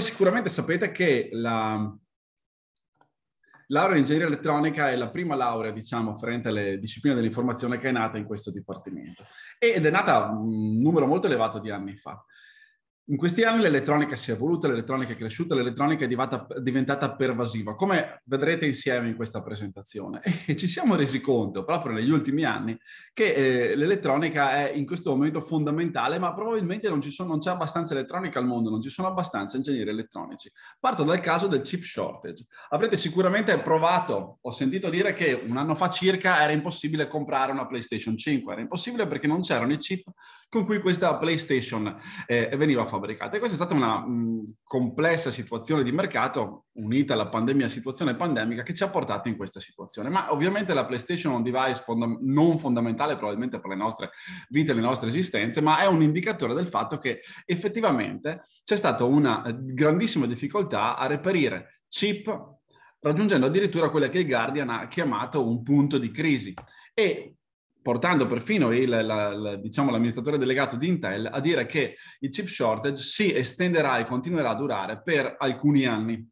sicuramente sapete che la laurea in ingegneria elettronica è la prima laurea, diciamo, afferente alle discipline dell'informazione che è nata in questo dipartimento ed è nata un numero molto elevato di anni fa. In questi anni l'elettronica si è evoluta, l'elettronica è cresciuta, l'elettronica è divata, diventata pervasiva, come vedrete insieme in questa presentazione. E ci siamo resi conto, proprio negli ultimi anni, che eh, l'elettronica è in questo momento fondamentale, ma probabilmente non, sono, non c'è abbastanza elettronica al mondo, non ci sono abbastanza ingegneri elettronici. Parto dal caso del chip shortage. Avrete sicuramente provato, ho sentito dire che un anno fa circa era impossibile comprare una PlayStation 5, era impossibile perché non c'erano i chip con cui questa PlayStation eh, veniva fatta fabbricate. E questa è stata una mh, mm, complessa situazione di mercato unita alla pandemia, situazione pandemica, che ci ha portato in questa situazione. Ma ovviamente la PlayStation è un device fondam- non fondamentale probabilmente per le nostre vite, le nostre esistenze, ma è un indicatore del fatto che effettivamente c'è stata una grandissima difficoltà a reperire chip, raggiungendo addirittura quella che il Guardian ha chiamato un punto di crisi. E portando perfino il, la, la, diciamo, l'amministratore delegato di Intel a dire che il chip shortage si estenderà e continuerà a durare per alcuni anni.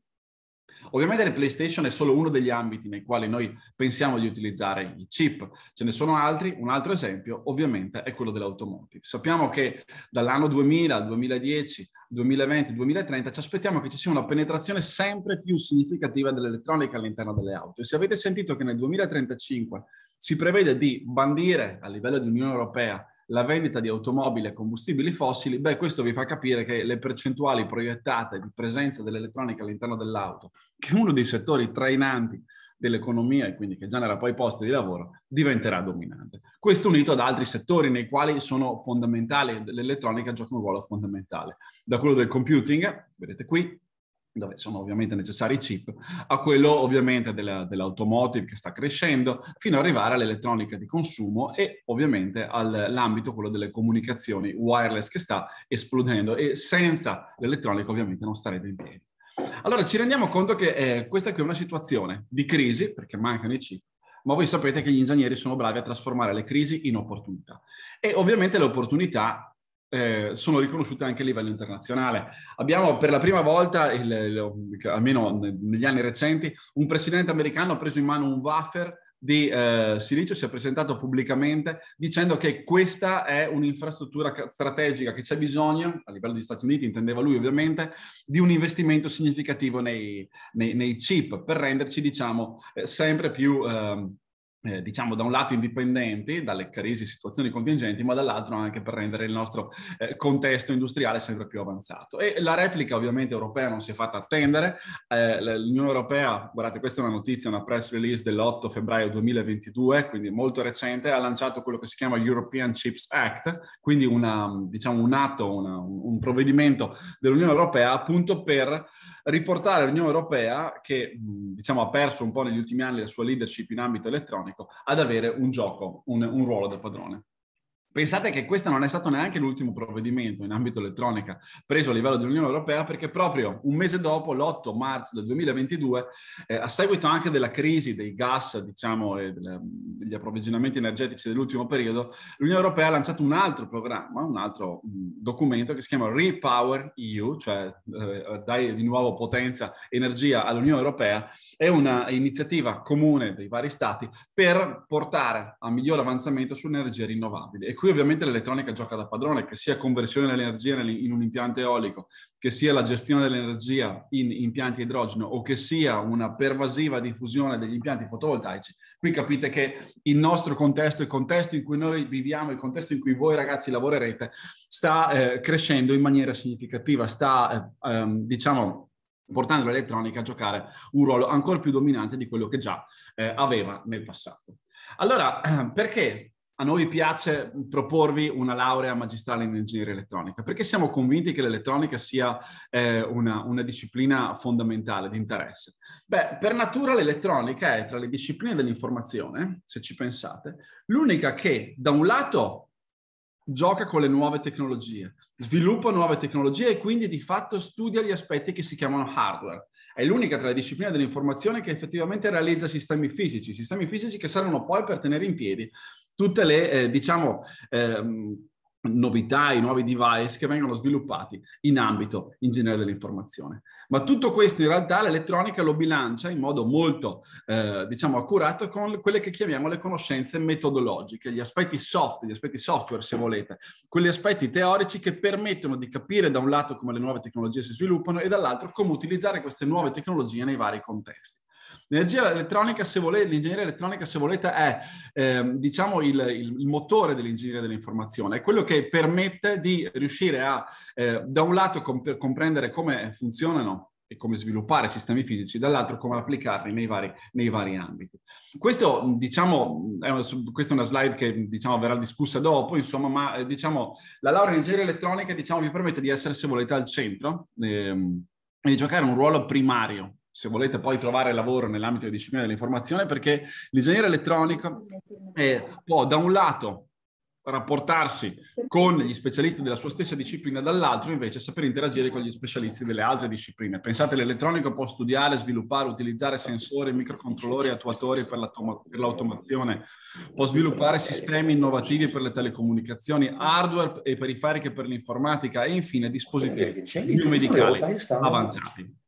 Ovviamente il PlayStation è solo uno degli ambiti nei quali noi pensiamo di utilizzare i chip, ce ne sono altri, un altro esempio ovviamente è quello dell'automotive. Sappiamo che dall'anno 2000 al 2010, 2020, 2030 ci aspettiamo che ci sia una penetrazione sempre più significativa dell'elettronica all'interno delle auto e se avete sentito che nel 2035 si prevede di bandire a livello di Unione Europea la vendita di automobili a combustibili fossili, beh, questo vi fa capire che le percentuali proiettate di presenza dell'elettronica all'interno dell'auto, che è uno dei settori trainanti dell'economia e quindi che genera poi posti di lavoro, diventerà dominante. Questo unito ad altri settori nei quali sono fondamentali, l'elettronica gioca un ruolo fondamentale, da quello del computing, vedete qui, dove sono ovviamente necessari i chip, a quello ovviamente della, dell'automotive che sta crescendo, fino ad arrivare all'elettronica di consumo e ovviamente all'ambito quello delle comunicazioni wireless che sta esplodendo e senza l'elettronica ovviamente non starebbe in piedi. Allora ci rendiamo conto che eh, questa qui è una situazione di crisi, perché mancano i chip, ma voi sapete che gli ingegneri sono bravi a trasformare le crisi in opportunità. E ovviamente le opportunità eh, sono riconosciute anche a livello internazionale. Abbiamo per la prima volta, il, il, almeno negli anni recenti, un presidente americano ha preso in mano un wafer di eh, silicio si è presentato pubblicamente dicendo che questa è un'infrastruttura strategica che c'è bisogno, a livello degli Stati Uniti intendeva lui ovviamente, di un investimento significativo nei, nei, nei chip per renderci diciamo eh, sempre più... Eh, eh, diciamo da un lato indipendenti dalle crisi e situazioni contingenti, ma dall'altro anche per rendere il nostro eh, contesto industriale sempre più avanzato. E la replica ovviamente europea non si è fatta attendere, eh, l'Unione Europea, guardate questa è una notizia, una press release dell'8 febbraio 2022, quindi molto recente, ha lanciato quello che si chiama European Chips Act, quindi una, diciamo un atto, una, un provvedimento dell'Unione Europea appunto per riportare l'Unione Europea, che diciamo, ha perso un po' negli ultimi anni la sua leadership in ambito elettronico, ad avere un gioco, un, un ruolo da padrone. Pensate che questo non è stato neanche l'ultimo provvedimento in ambito elettronica preso a livello dell'Unione Europea perché proprio un mese dopo, l'8 marzo del 2022, eh, a seguito anche della crisi dei gas, diciamo, e delle, degli approvvigionamenti energetici dell'ultimo periodo, l'Unione Europea ha lanciato un altro programma, un altro mm, documento che si chiama Repower EU, cioè eh, dai di nuovo potenza, energia all'Unione Europea, è un'iniziativa comune dei vari stati per portare a miglior avanzamento sull'energia rinnovabile. rinnovabili. E cui ovviamente l'elettronica gioca da padrone, che sia conversione dell'energia in un impianto eolico, che sia la gestione dell'energia in impianti idrogeno o che sia una pervasiva diffusione degli impianti fotovoltaici. Qui capite che il nostro contesto, il contesto in cui noi viviamo, il contesto in cui voi ragazzi lavorerete, sta eh, crescendo in maniera significativa, sta, eh, ehm, diciamo, portando l'elettronica a giocare un ruolo ancora più dominante di quello che già eh, aveva nel passato. Allora, perché a noi piace proporvi una laurea magistrale in ingegneria elettronica perché siamo convinti che l'elettronica sia eh, una, una, disciplina fondamentale di interesse. Beh, per natura l'elettronica è tra le discipline dell'informazione, se ci pensate, l'unica che da un lato gioca con le nuove tecnologie, sviluppa nuove tecnologie e quindi di fatto studia gli aspetti che si chiamano hardware. È l'unica tra le discipline dell'informazione che effettivamente realizza sistemi fisici, sistemi fisici che servono poi per tenere in piedi tutte le, eh, diciamo, ehm, novità, i nuovi device che vengono sviluppati in ambito in genere dell'informazione. Ma tutto questo in realtà l'elettronica lo bilancia in modo molto, eh, diciamo, accurato con quelle che chiamiamo le conoscenze metodologiche, gli aspetti soft, gli aspetti software se volete, quegli aspetti teorici che permettono di capire da un lato come le nuove tecnologie si sviluppano e dall'altro come utilizzare queste nuove tecnologie nei vari contesti. L'energia elettronica, se volete, l'ingegneria elettronica, se volete, è ehm, diciamo il, il, il, motore dell'ingegneria dell'informazione, è quello che permette di riuscire a, eh, da un lato, comp- comprendere come funzionano e come sviluppare sistemi fisici, dall'altro come applicarli nei vari, nei vari ambiti. Questo, diciamo, è una, questa è una slide che diciamo, verrà discussa dopo, insomma, ma eh, diciamo, la laurea in ingegneria elettronica diciamo, vi permette di essere, se volete, al centro ehm, e di giocare un ruolo primario se volete poi trovare lavoro nell'ambito della disciplina dell'informazione, perché l'ingegnere elettronico eh, può da un lato rapportarsi con gli specialisti della sua stessa disciplina, dall'altro invece saper interagire con gli specialisti delle altre discipline. Pensate, l'elettronico può studiare, sviluppare, utilizzare sensori, microcontrollori, attuatori per, per l'automazione, può sviluppare sistemi innovativi per le telecomunicazioni, hardware e periferiche per l'informatica e infine dispositivi biomedicali avanzati.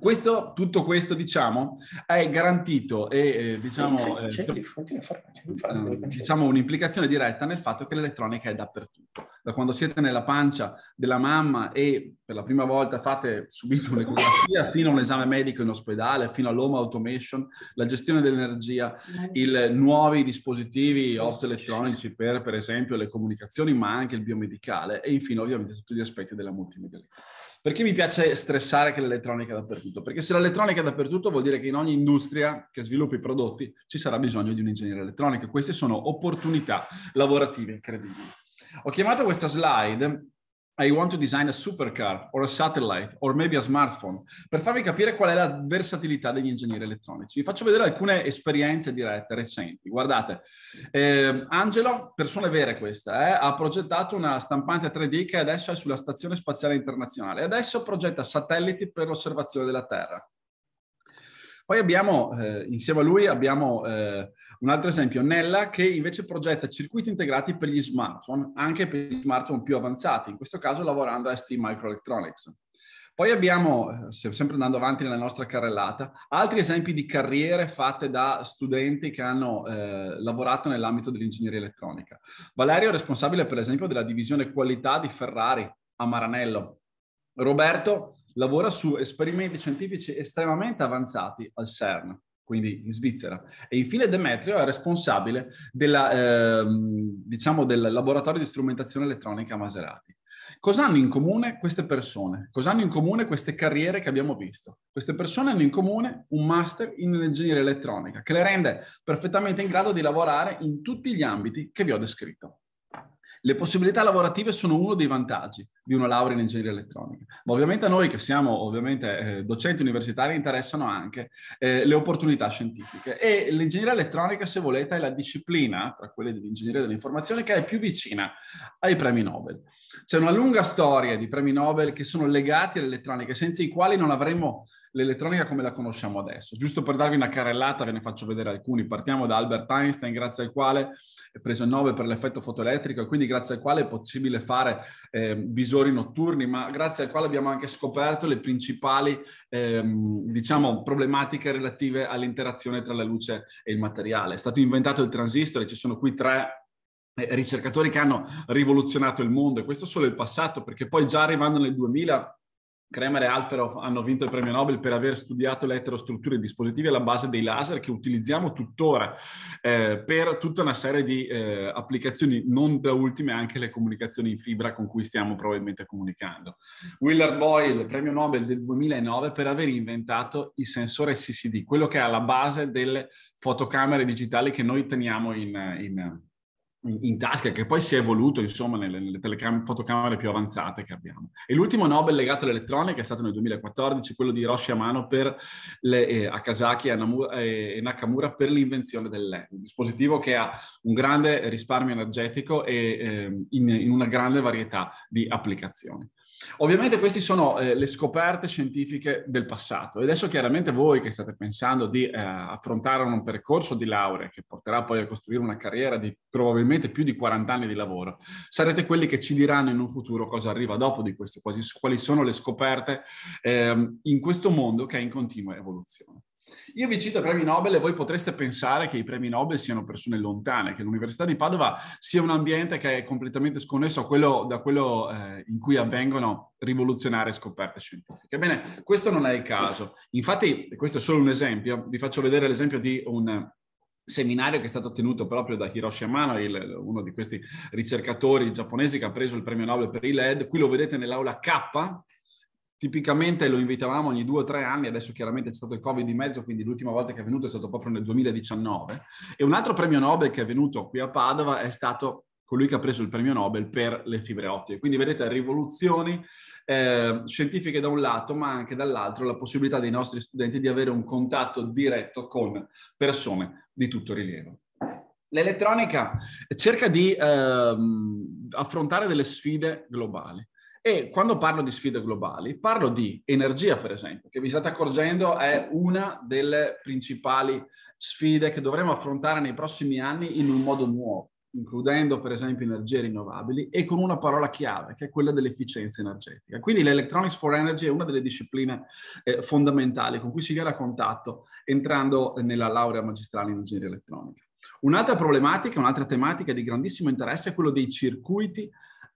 Questo, tutto questo, diciamo, è garantito e, eh, diciamo, eh, diciamo, un'implicazione diretta nel fatto che l'elettronica è dappertutto. Da quando siete nella pancia della mamma e per la prima volta fate subito un'ecografia, fino a un esame medico in ospedale, fino all'home automation, la gestione dell'energia, i nuovi dispositivi optoelettronici per, per esempio, le comunicazioni, ma anche il biomedicale e infine ovviamente tutti gli aspetti della multimedialità. Perché mi piace stressare che l'elettronica è dappertutto? Perché se l'elettronica è dappertutto vuol dire che in ogni industria che sviluppi i prodotti ci sarà bisogno di un ingegnere elettronico. Queste sono opportunità lavorative incredibili. Ho chiamato questa slide i want to design a supercar or a satellite or maybe a smartphone, per farvi capire qual è la versatilità degli ingegneri elettronici. Vi faccio vedere alcune esperienze dirette recenti. Guardate, eh, Angelo, persone vere questa, eh, ha progettato una stampante 3D che adesso è sulla Stazione Spaziale Internazionale e adesso progetta satelliti per l'osservazione della Terra. Poi abbiamo, eh, insieme a lui, abbiamo... Eh, un altro esempio, Nella che invece progetta circuiti integrati per gli smartphone, anche per gli smartphone più avanzati, in questo caso lavorando a ST Microelectronics. Poi abbiamo, eh, sempre andando avanti nella nostra carrellata, altri esempi di carriere fatte da studenti che hanno eh, lavorato nell'ambito dell'ingegneria elettronica. Valerio è responsabile per esempio della divisione qualità di Ferrari a Maranello. Roberto lavora su esperimenti scientifici estremamente avanzati al CERN quindi in Svizzera. E infine Demetrio è responsabile della, eh, diciamo del laboratorio di strumentazione elettronica Maserati. Cosa hanno in comune queste persone? Cosa hanno in comune queste carriere che abbiamo visto? Queste persone hanno in comune un master in ingegneria elettronica che le rende perfettamente in grado di lavorare in tutti gli ambiti che vi ho descritto. Le possibilità lavorative sono uno dei vantaggi, di una laurea in ingegneria elettronica. Ma ovviamente a noi che siamo ovviamente eh, docenti universitari interessano anche eh, le opportunità scientifiche e l'ingegneria elettronica, se volete, è la disciplina tra quelle dell'ingegneria dell'informazione che è più vicina ai premi Nobel. C'è una lunga storia di premi Nobel che sono legati all'elettronica, senza i quali non avremmo l'elettronica come la conosciamo adesso. Giusto per darvi una carrellata ve ne faccio vedere alcuni. Partiamo da Albert Einstein, grazie al quale è preso il Nobel per l'effetto fotoelettrico e quindi grazie al quale è possibile fare eh, visualizzazioni visori notturni, ma grazie al quale abbiamo anche scoperto le principali ehm, diciamo, problematiche relative all'interazione tra la luce e il materiale. È stato inventato il transistor e ci sono qui tre eh, ricercatori che hanno rivoluzionato il mondo e questo solo è il passato perché poi già arrivando nel 2000 Kremer e Alferov hanno vinto il premio Nobel per aver studiato le eterostrutture e dispositivi alla base dei laser che utilizziamo tuttora eh, per tutta una serie di eh, applicazioni, non da ultime anche le comunicazioni in fibra con cui stiamo probabilmente comunicando. Willard Boyle, premio Nobel del 2009 per aver inventato il sensore CCD, quello che è alla base delle fotocamere digitali che noi teniamo in, in in tasca, che poi si è evoluto insomma nelle, nelle telecam- fotocamere più avanzate che abbiamo. E l'ultimo Nobel legato all'elettronica è stato nel 2014, quello di Hiroshi Amano per le, eh, Akasaki e, Namura, eh, Nakamura per l'invenzione dell'EU, un dispositivo che ha un grande risparmio energetico e eh, in, in, una grande varietà di applicazioni. Ovviamente queste sono eh, le scoperte scientifiche del passato e adesso chiaramente voi che state pensando di eh, affrontare un percorso di laurea che porterà poi a costruire una carriera di probabilmente più di 40 anni di lavoro, sarete quelli che ci diranno in un futuro cosa arriva dopo di questo, quali, sono le scoperte eh, in questo mondo che è in continua evoluzione. Io vi cito i premi Nobel e voi potreste pensare che i premi Nobel siano persone lontane, che l'Università di Padova sia un ambiente che è completamente sconnesso quello, da quello eh, in cui avvengono rivoluzionarie scoperte scientifiche. Ebbene, questo non è il caso. Infatti, questo è solo un esempio, vi faccio vedere l'esempio di un seminario che è stato tenuto proprio da Hiroshi Amano, il, uno di questi ricercatori giapponesi che ha preso il premio Nobel per i LED. Qui lo vedete nell'aula K, Tipicamente lo invitavamo ogni due o tre anni, adesso chiaramente è stato il Covid di mezzo, quindi l'ultima volta che è venuto è stato proprio nel 2019. E un altro premio Nobel che è venuto qui a Padova è stato colui che ha preso il premio Nobel per le fibre ottiche. Quindi vedete rivoluzioni eh, scientifiche da un lato, ma anche dall'altro la possibilità dei nostri studenti di avere un contatto diretto con persone di tutto rilievo. L'elettronica cerca di eh, affrontare delle sfide globali. E quando parlo di sfide globali, parlo di energia, per esempio, che vi state accorgendo è una delle principali sfide che dovremo affrontare nei prossimi anni in un modo nuovo, includendo per esempio energie rinnovabili e con una parola chiave, che è quella dell'efficienza energetica. Quindi l'Electronics for Energy è una delle discipline eh, fondamentali con cui si viene a contatto entrando nella laurea magistrale in ingegneria elettronica. Un'altra problematica, un'altra tematica di grandissimo interesse è quello dei circuiti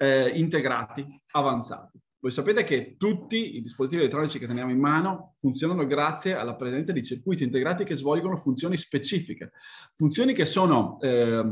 eh, integrati avanzati. Voi sapete che tutti i dispositivi elettronici che teniamo in mano funzionano grazie alla presenza di circuiti integrati che svolgono funzioni specifiche, funzioni che sono eh,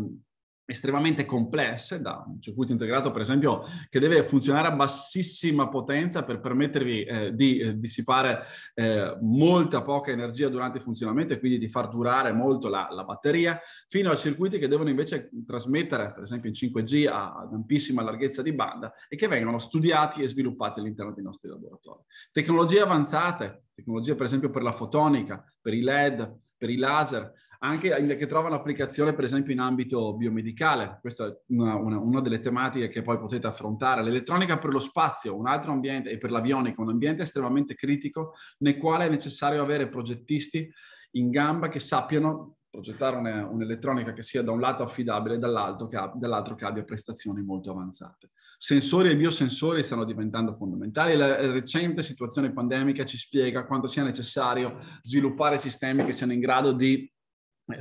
estremamente complesse, da un circuito integrato per esempio che deve funzionare a bassissima potenza per permettervi eh, di eh, dissipare eh, molta poca energia durante il funzionamento e quindi di far durare molto la, la, batteria, fino a circuiti che devono invece trasmettere per esempio in 5G a, ad ampissima larghezza di banda e che vengono studiati e sviluppati all'interno dei nostri laboratori. Tecnologie avanzate, tecnologie per esempio per la fotonica, per i LED, per i laser, anche che trovano applicazione per esempio in ambito biomedicale. Questa è una, una, una, delle tematiche che poi potete affrontare. L'elettronica per lo spazio, un altro ambiente, e per l'avionica, un ambiente estremamente critico nel quale è necessario avere progettisti in gamba che sappiano progettare una, un'elettronica che sia da un lato affidabile e dall'altro che, dall'altro che, abbia prestazioni molto avanzate. Sensori e biosensori stanno diventando fondamentali. la recente situazione pandemica ci spiega quanto sia necessario sviluppare sistemi che siano in grado di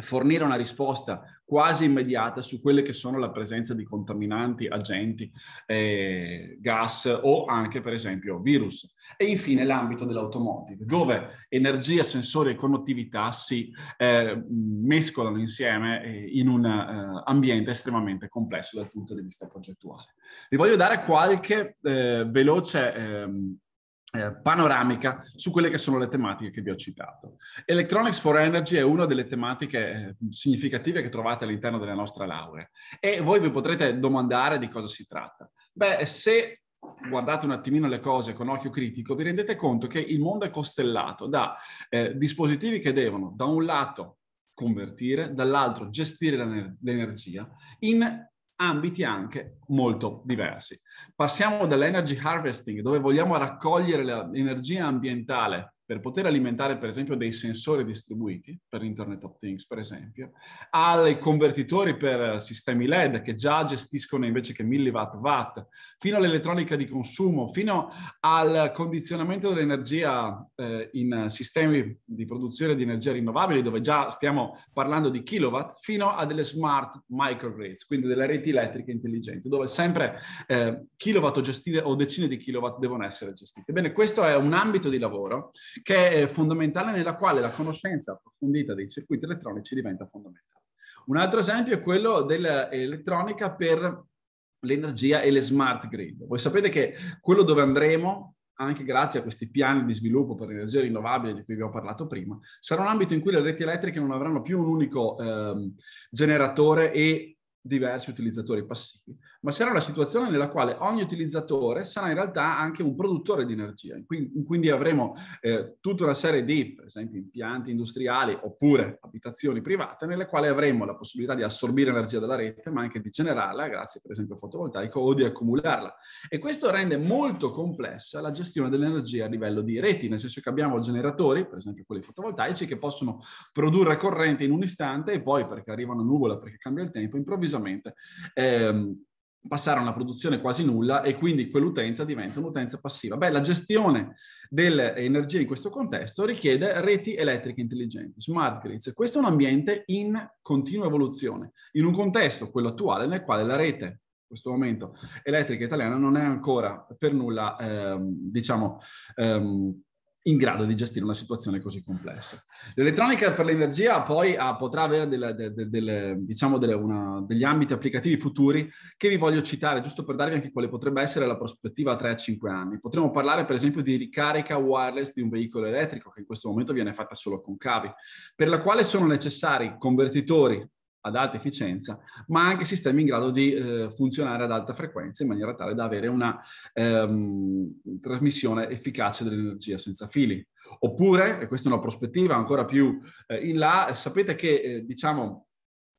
fornire una risposta quasi immediata su quelle che sono la presenza di contaminanti, agenti, eh, gas o anche per esempio virus. E infine l'ambito dell'automotive, dove energia, sensori e connettività si eh, mescolano insieme eh, in un eh, ambiente estremamente complesso dal punto di vista progettuale. Vi voglio dare qualche eh, veloce ehm, eh, panoramica su quelle che sono le tematiche che vi ho citato. Electronics for Energy è una delle tematiche eh, significative che trovate all'interno della nostra laurea e voi vi potrete domandare di cosa si tratta. Beh, se guardate un attimino le cose con occhio critico, vi rendete conto che il mondo è costellato da eh, dispositivi che devono, da un lato, convertire, dall'altro gestire l'energia in ambiti anche molto diversi. Passiamo dall'energy harvesting, dove vogliamo raccogliere l'energia ambientale per poter alimentare per esempio dei sensori distribuiti per Internet of Things per esempio, ai convertitori per sistemi LED che già gestiscono invece che milliwatt watt, fino all'elettronica di consumo, fino al condizionamento dell'energia eh, in sistemi di produzione di energia rinnovabile dove già stiamo parlando di kilowatt, fino a delle smart microgrids, quindi delle reti elettriche intelligenti dove sempre eh, kilowatt o, gestite, o decine di kilowatt devono essere gestite. Bene, questo è un ambito di lavoro che è fondamentale nella quale la conoscenza approfondita dei circuiti elettronici diventa fondamentale. Un altro esempio è quello dell'elettronica per l'energia e le smart grid. Voi sapete che quello dove andremo, anche grazie a questi piani di sviluppo per l'energia rinnovabile di cui vi ho parlato prima, sarà un ambito in cui le reti elettriche non avranno più un unico eh, generatore e diversi utilizzatori passivi, ma sarà una situazione nella quale ogni utilizzatore sarà in realtà anche un produttore di energia. Quindi, quindi avremo eh, tutta una serie di, per esempio, impianti industriali oppure abitazioni private nelle quali avremo la possibilità di assorbire energia dalla rete, ma anche di generarla grazie, per esempio, al fotovoltaico o di accumularla. E questo rende molto complessa la gestione dell'energia a livello di reti, nel senso che abbiamo generatori, per esempio quelli fotovoltaici, che possono produrre corrente in un istante e poi, perché arriva una nuvola, perché cambia il tempo, improvvisamente improvvisamente ehm, passare a una produzione quasi nulla e quindi quell'utenza diventa un'utenza passiva. Beh, la gestione dell'energia in questo contesto richiede reti elettriche intelligenti, smart grids. Questo è un ambiente in continua evoluzione, in un contesto, quello attuale, nel quale la rete in questo momento elettrica italiana non è ancora per nulla, ehm, diciamo, ehm, in grado di gestire una situazione così complessa. L'elettronica per l'energia poi ha, ah, potrà avere delle, delle, delle, diciamo una, degli ambiti applicativi futuri che vi voglio citare, giusto per darvi anche quale potrebbe essere la prospettiva a 3-5 anni. Potremmo parlare per esempio di ricarica wireless di un veicolo elettrico, che in questo momento viene fatta solo con cavi, per la quale sono necessari convertitori ad alta efficienza, ma anche sistemi in grado di eh, funzionare ad alta frequenza in maniera tale da avere una ehm, trasmissione efficace dell'energia senza fili. Oppure, e questa è una prospettiva ancora più eh, in là, sapete che eh, diciamo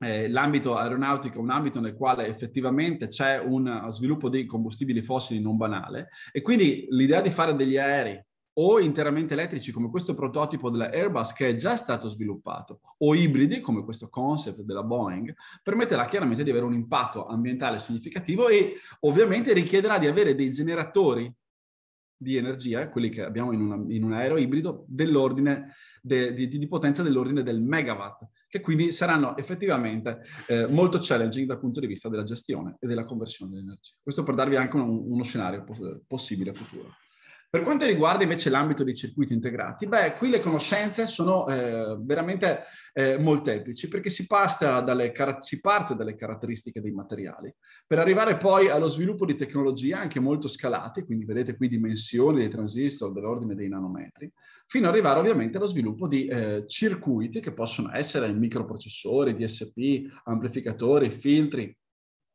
eh, l'ambito aeronautico è un ambito nel quale effettivamente c'è un sviluppo di combustibili fossili non banale e quindi l'idea di fare degli aerei o interamente elettrici come questo prototipo della Airbus che è già stato sviluppato, o ibridi come questo concept della Boeing, permetterà chiaramente di avere un impatto ambientale significativo e ovviamente richiederà di avere dei generatori di energia, quelli che abbiamo in, una, in un aereo ibrido, dell'ordine de, di, di, potenza dell'ordine del megawatt, che quindi saranno effettivamente eh, molto challenging dal punto di vista della gestione e della conversione dell'energia. Questo per darvi anche un, uno scenario poss- possibile futuro. Per quanto riguarda invece l'ambito dei circuiti integrati, beh, qui le conoscenze sono eh, veramente eh, molteplici perché si, dalle, si, parte dalle caratteristiche dei materiali per arrivare poi allo sviluppo di tecnologie anche molto scalate, quindi vedete qui dimensioni dei transistor dell'ordine dei nanometri, fino ad arrivare ovviamente allo sviluppo di eh, circuiti che possono essere microprocessori, DSP, amplificatori, filtri,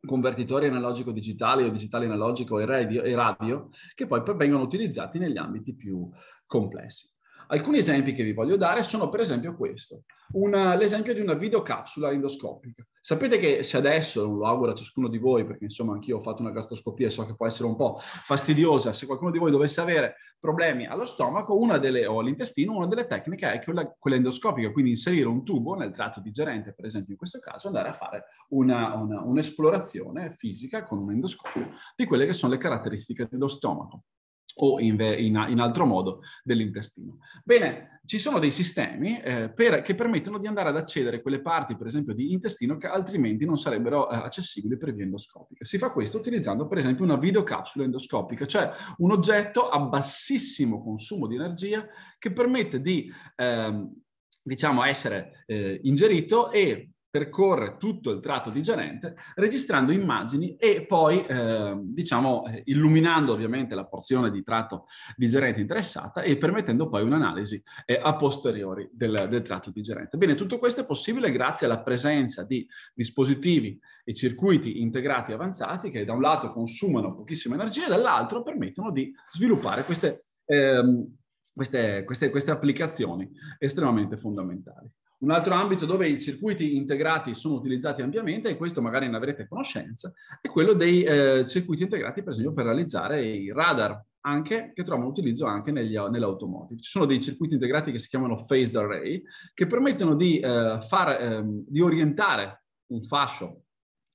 convertitori analogico digitali o digitale analogico e radio, e radio che poi vengono utilizzati negli ambiti più complessi. Alcuni esempi che vi voglio dare sono per esempio questo, una, l'esempio di una videocapsula endoscopica. Sapete che se adesso, non lo auguro a ciascuno di voi, perché insomma anch'io ho fatto una gastroscopia e so che può essere un po' fastidiosa, se qualcuno di voi dovesse avere problemi allo stomaco delle, o all'intestino, una delle tecniche è quella, quella, endoscopica, quindi inserire un tubo nel tratto digerente, per esempio in questo caso, andare a fare una, una, un'esplorazione fisica con un endoscopio di quelle che sono le caratteristiche dello stomaco o in, in, in, altro modo dell'intestino. Bene, ci sono dei sistemi eh, per, che permettono di andare ad accedere a quelle parti, per esempio, di intestino che altrimenti non sarebbero eh, accessibili per via endoscopica. Si fa questo utilizzando, per esempio, una videocapsula endoscopica, cioè un oggetto a bassissimo consumo di energia che permette di, ehm, diciamo, essere eh, ingerito e percorre tutto il tratto di Gianente, registrando immagini e poi, ehm, diciamo, eh, diciamo, illuminando ovviamente la porzione di tratto di Gianente interessata e permettendo poi un'analisi eh, a posteriori del, del, tratto di Gianente. Bene, tutto questo è possibile grazie alla presenza di dispositivi e circuiti integrati avanzati che da un lato consumano pochissima energia e dall'altro permettono di sviluppare queste, ehm, queste, queste, queste applicazioni estremamente fondamentali. Un altro ambito dove i circuiti integrati sono utilizzati ampiamente, e questo magari ne avrete conoscenza, è quello dei eh, circuiti integrati, per esempio, per realizzare i radar, anche, che trovano utilizzo anche negli, nell'automotive. Ci sono dei circuiti integrati che si chiamano phase array, che permettono di, eh, far, eh, di orientare un fascio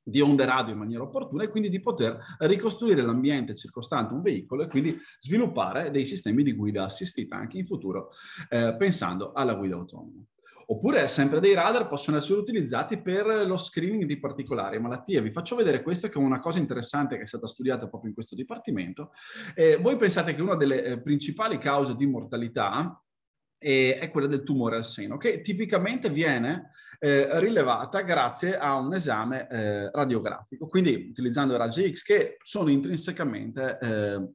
di onde radio in maniera opportuna e quindi di poter ricostruire l'ambiente circostante un veicolo e quindi sviluppare dei sistemi di guida assistita anche in futuro eh, pensando alla guida autonoma. Oppure sempre dei radar possono essere utilizzati per lo screening di particolari malattie. Vi faccio vedere questo che è una cosa interessante che è stata studiata proprio in questo dipartimento. Eh, voi pensate che una delle eh, principali cause di mortalità eh, è quella del tumore al seno, che tipicamente viene eh, rilevata grazie a un esame eh, radiografico, quindi utilizzando i raggi X che sono intrinsecamente eh,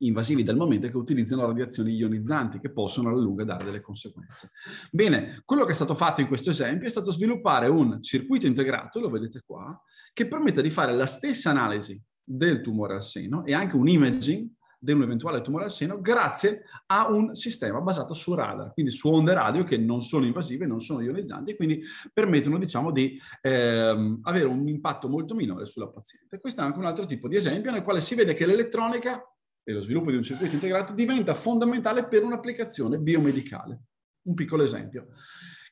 invasivi del momento che utilizzano radiazioni ionizzanti che possono alla lunga dare delle conseguenze. Bene, quello che è stato fatto in questo esempio è stato sviluppare un circuito integrato, lo vedete qua, che permette di fare la stessa analisi del tumore al seno e anche un imaging di un eventuale tumore al seno grazie a un sistema basato su radar, quindi su onde radio che non sono invasive, non sono ionizzanti e quindi permettono diciamo, di ehm, avere un impatto molto minore sulla paziente. Questo è anche un altro tipo di esempio nel quale si vede che l'elettronica e lo sviluppo di un circuito integrato diventa fondamentale per un'applicazione biomedicale. Un piccolo esempio,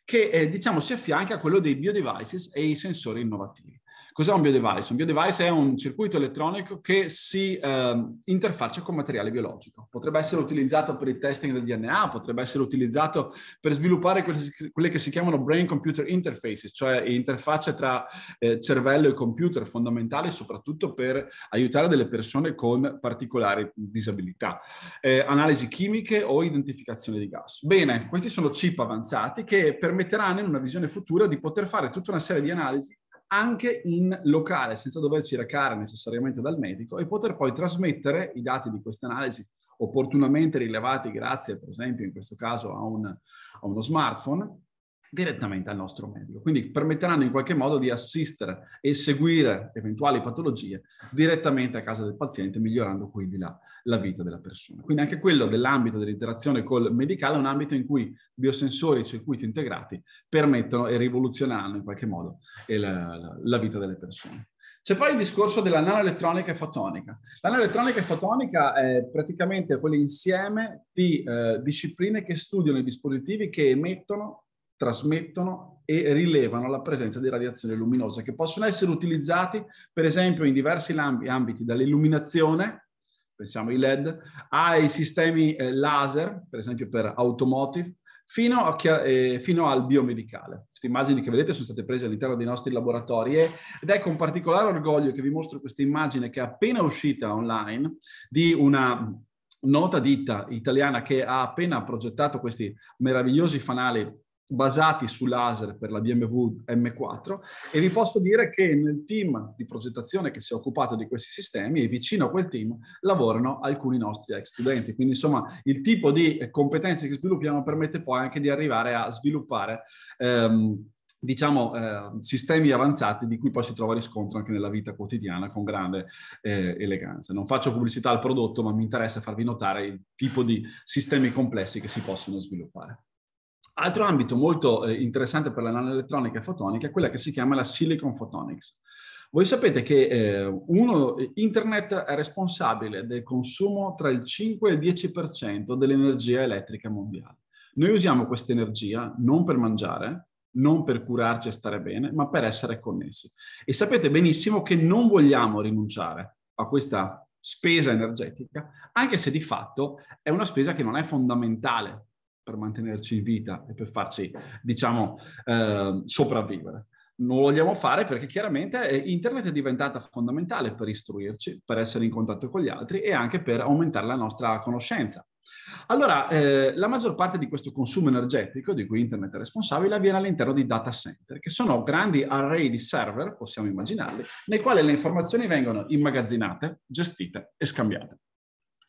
che eh, diciamo si affianca a quello dei biodevices e i sensori innovativi. Cos'è un biodevice? Un biodevice è un circuito elettronico che si eh, interfaccia con materiale biologico. Potrebbe essere utilizzato per il testing del DNA, potrebbe essere utilizzato per sviluppare quelle che si chiamano brain-computer interfaces, cioè interfacce tra eh, cervello e computer, fondamentale soprattutto per aiutare delle persone con particolari disabilità. Eh, analisi chimiche o identificazione di gas. Bene, questi sono chip avanzati che permetteranno in una visione futura di poter fare tutta una serie di analisi anche in locale, senza doverci recare necessariamente dal medico e poter poi trasmettere i dati di questa analisi opportunamente rilevati grazie, per esempio, in questo caso a, un, a uno smartphone, direttamente al nostro medico. Quindi permetteranno in qualche modo di assistere e seguire eventuali patologie direttamente a casa del paziente, migliorando quindi la, la vita della persona. Quindi anche quello dell'ambito dell'interazione col medicale è un ambito in cui biosensori e circuiti integrati permettono e rivoluzioneranno in qualche modo la, la vita delle persone. C'è poi il discorso della nanoelettronica e fotonica. La nanoelettronica e fotonica è praticamente quell'insieme di eh, discipline che studiano i dispositivi che emettono, trasmettono e rilevano la presenza di radiazione luminosa, che possono essere utilizzati per esempio in diversi ambiti, dall'illuminazione pensiamo ai LED, ai sistemi eh, laser, per esempio per automotive, Fino, a, eh, fino, al biomedicale. Queste immagini che vedete sono state prese all'interno dei nostri laboratori ed è con ecco particolare orgoglio che vi mostro questa immagine che è appena uscita online di una nota ditta italiana che ha appena progettato questi meravigliosi fanali basati su laser per la BMW M4 e vi posso dire che nel team di progettazione che si è occupato di questi sistemi e vicino a quel team lavorano alcuni nostri ex studenti. Quindi insomma il tipo di competenze che sviluppiamo permette poi anche di arrivare a sviluppare ehm, diciamo, eh, sistemi avanzati di cui poi si trova riscontro anche nella vita quotidiana con grande eh, eleganza. Non faccio pubblicità al prodotto, ma mi interessa farvi notare il tipo di sistemi complessi che si possono sviluppare. Altro ambito molto eh, interessante per la nanoelettronica fotonica è quella che si chiama la silicon photonics. Voi sapete che eh, uno, eh, internet è responsabile del consumo tra il 5 e il 10% dell'energia elettrica mondiale. Noi usiamo questa energia non per mangiare, non per curarci e stare bene, ma per essere connessi. E sapete benissimo che non vogliamo rinunciare a questa spesa energetica, anche se di fatto è una spesa che non è fondamentale per mantenerci in vita e per farci, diciamo, eh, sopravvivere. Non lo vogliamo fare perché chiaramente eh, internet è diventata fondamentale per istruirci, per essere in contatto con gli altri e anche per aumentare la nostra conoscenza. Allora, eh, la maggior parte di questo consumo energetico di cui internet è responsabile avviene all'interno di data center, che sono grandi array di server, possiamo immaginarli, nei quali le informazioni vengono immagazzinate, gestite e scambiate.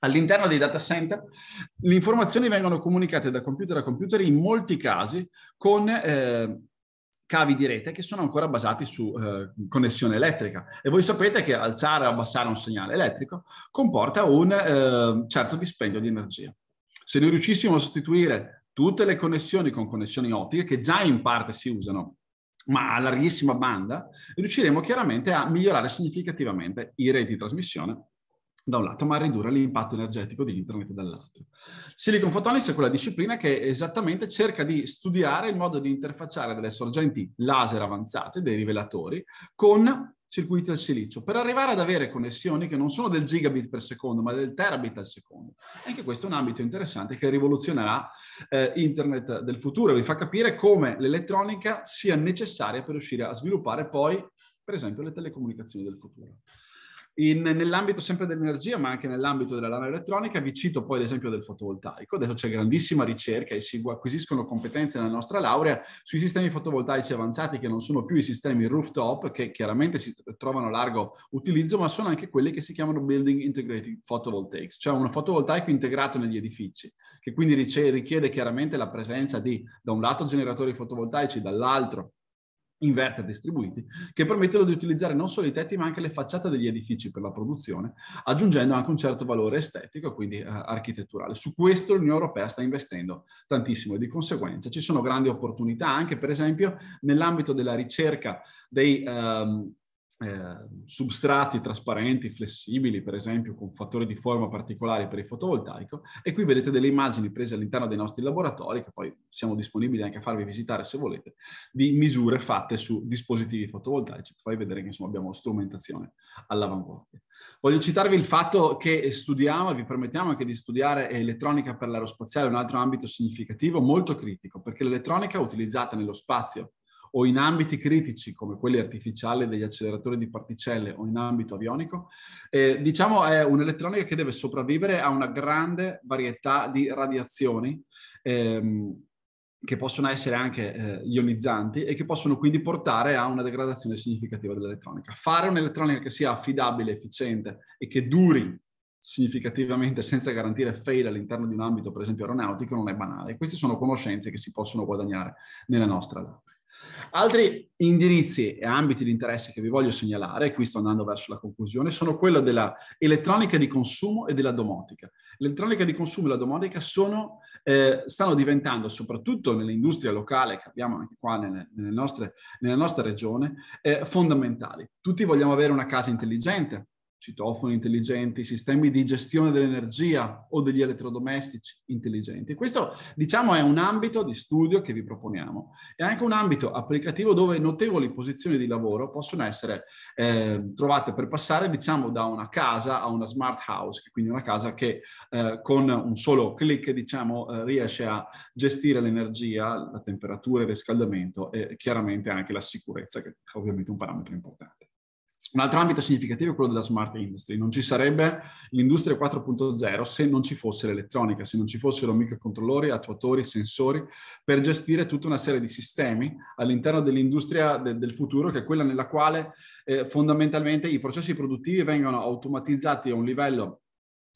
All'interno dei data center le informazioni vengono comunicate da computer a computer in molti casi con eh, cavi di rete che sono ancora basati su eh, connessione elettrica. E voi sapete che alzare o abbassare un segnale elettrico comporta un eh, certo dispendio di energia. Se noi riuscissimo a sostituire tutte le connessioni con connessioni ottiche, che già in parte si usano, ma a larghissima banda, riusciremo chiaramente a migliorare significativamente i reti di trasmissione da un lato, ma a ridurre l'impatto energetico di internet dall'altro. Silicon Photonics è quella disciplina che esattamente cerca di studiare il modo di interfacciare delle sorgenti laser avanzate, dei rivelatori, con circuiti al silicio, per arrivare ad avere connessioni che non sono del gigabit per secondo, ma del terabit al secondo. Anche questo è un ambito interessante che rivoluzionerà eh, internet del futuro, vi fa capire come l'elettronica sia necessaria per riuscire a sviluppare poi, per esempio, le telecomunicazioni del futuro. In, nell'ambito sempre dell'energia, ma anche nell'ambito della lana elettronica, vi cito poi l'esempio del fotovoltaico. Adesso c'è grandissima ricerca e si acquisiscono competenze nella nostra laurea sui sistemi fotovoltaici avanzati che non sono più i sistemi rooftop, che chiaramente si trovano a largo utilizzo, ma sono anche quelli che si chiamano Building Integrated Photovoltaics, cioè un fotovoltaico integrato negli edifici, che quindi richiede chiaramente la presenza di, da un lato, generatori fotovoltaici, dall'altro inverter distribuiti che permettono di utilizzare non solo i tetti ma anche le facciate degli edifici per la produzione, aggiungendo anche un certo valore estetico, quindi eh, architetturale. Su questo l'Unione Europea sta investendo tantissimo e di conseguenza ci sono grandi opportunità anche per esempio nell'ambito della ricerca dei, ehm, eh, substrati trasparenti, flessibili, per esempio con fattori di forma particolari per il fotovoltaico e qui vedete delle immagini prese all'interno dei nostri laboratori, che poi siamo disponibili anche a farvi visitare se volete, di misure fatte su dispositivi fotovoltaici, fai vedere che insomma abbiamo strumentazione all'avanguardia. Voglio citarvi il fatto che studiamo e vi permettiamo anche di studiare elettronica per l'aerospaziale, un altro ambito significativo molto critico, perché l'elettronica utilizzata nello spazio o in ambiti critici come quelli artificiali degli acceleratori di particelle o in ambito avionico, eh, diciamo è un'elettronica che deve sopravvivere a una grande varietà di radiazioni. Ehm, che possono essere anche eh, ionizzanti e che possono quindi portare a una degradazione significativa dell'elettronica. Fare un'elettronica che sia affidabile, efficiente e che duri significativamente senza garantire fail all'interno di un ambito, per esempio aeronautico, non è banale. Queste sono conoscenze che si possono guadagnare nella nostra laurea. Altri indirizzi e ambiti di interesse che vi voglio segnalare, e qui sto andando verso la conclusione, sono quello dell'elettronica di consumo e della domotica. L'elettronica di consumo e la domotica sono, eh, stanno diventando, soprattutto nell'industria locale, che abbiamo anche qua nelle, nelle nostre, nella nostra regione, eh, fondamentali. Tutti vogliamo avere una casa intelligente, citofoni intelligenti, sistemi di gestione dell'energia o degli elettrodomestici intelligenti. Questo, diciamo, è un ambito di studio che vi proponiamo. È anche un ambito applicativo dove notevoli posizioni di lavoro possono essere eh, trovate per passare, diciamo, da una casa a una smart house, quindi una casa che eh, con un solo clic, diciamo, eh, riesce a gestire l'energia, la temperatura, il riscaldamento e chiaramente anche la sicurezza, che è ovviamente un parametro importante. Un altro ambito significativo è quello della smart industry. Non ci sarebbe l'industria 4.0 se non ci fosse l'elettronica, se non ci fossero microcontrollori, attuatori, sensori per gestire tutta una serie di sistemi all'interno dell'industria de- del futuro, che è quella nella quale eh, fondamentalmente i processi produttivi vengono automatizzati a un livello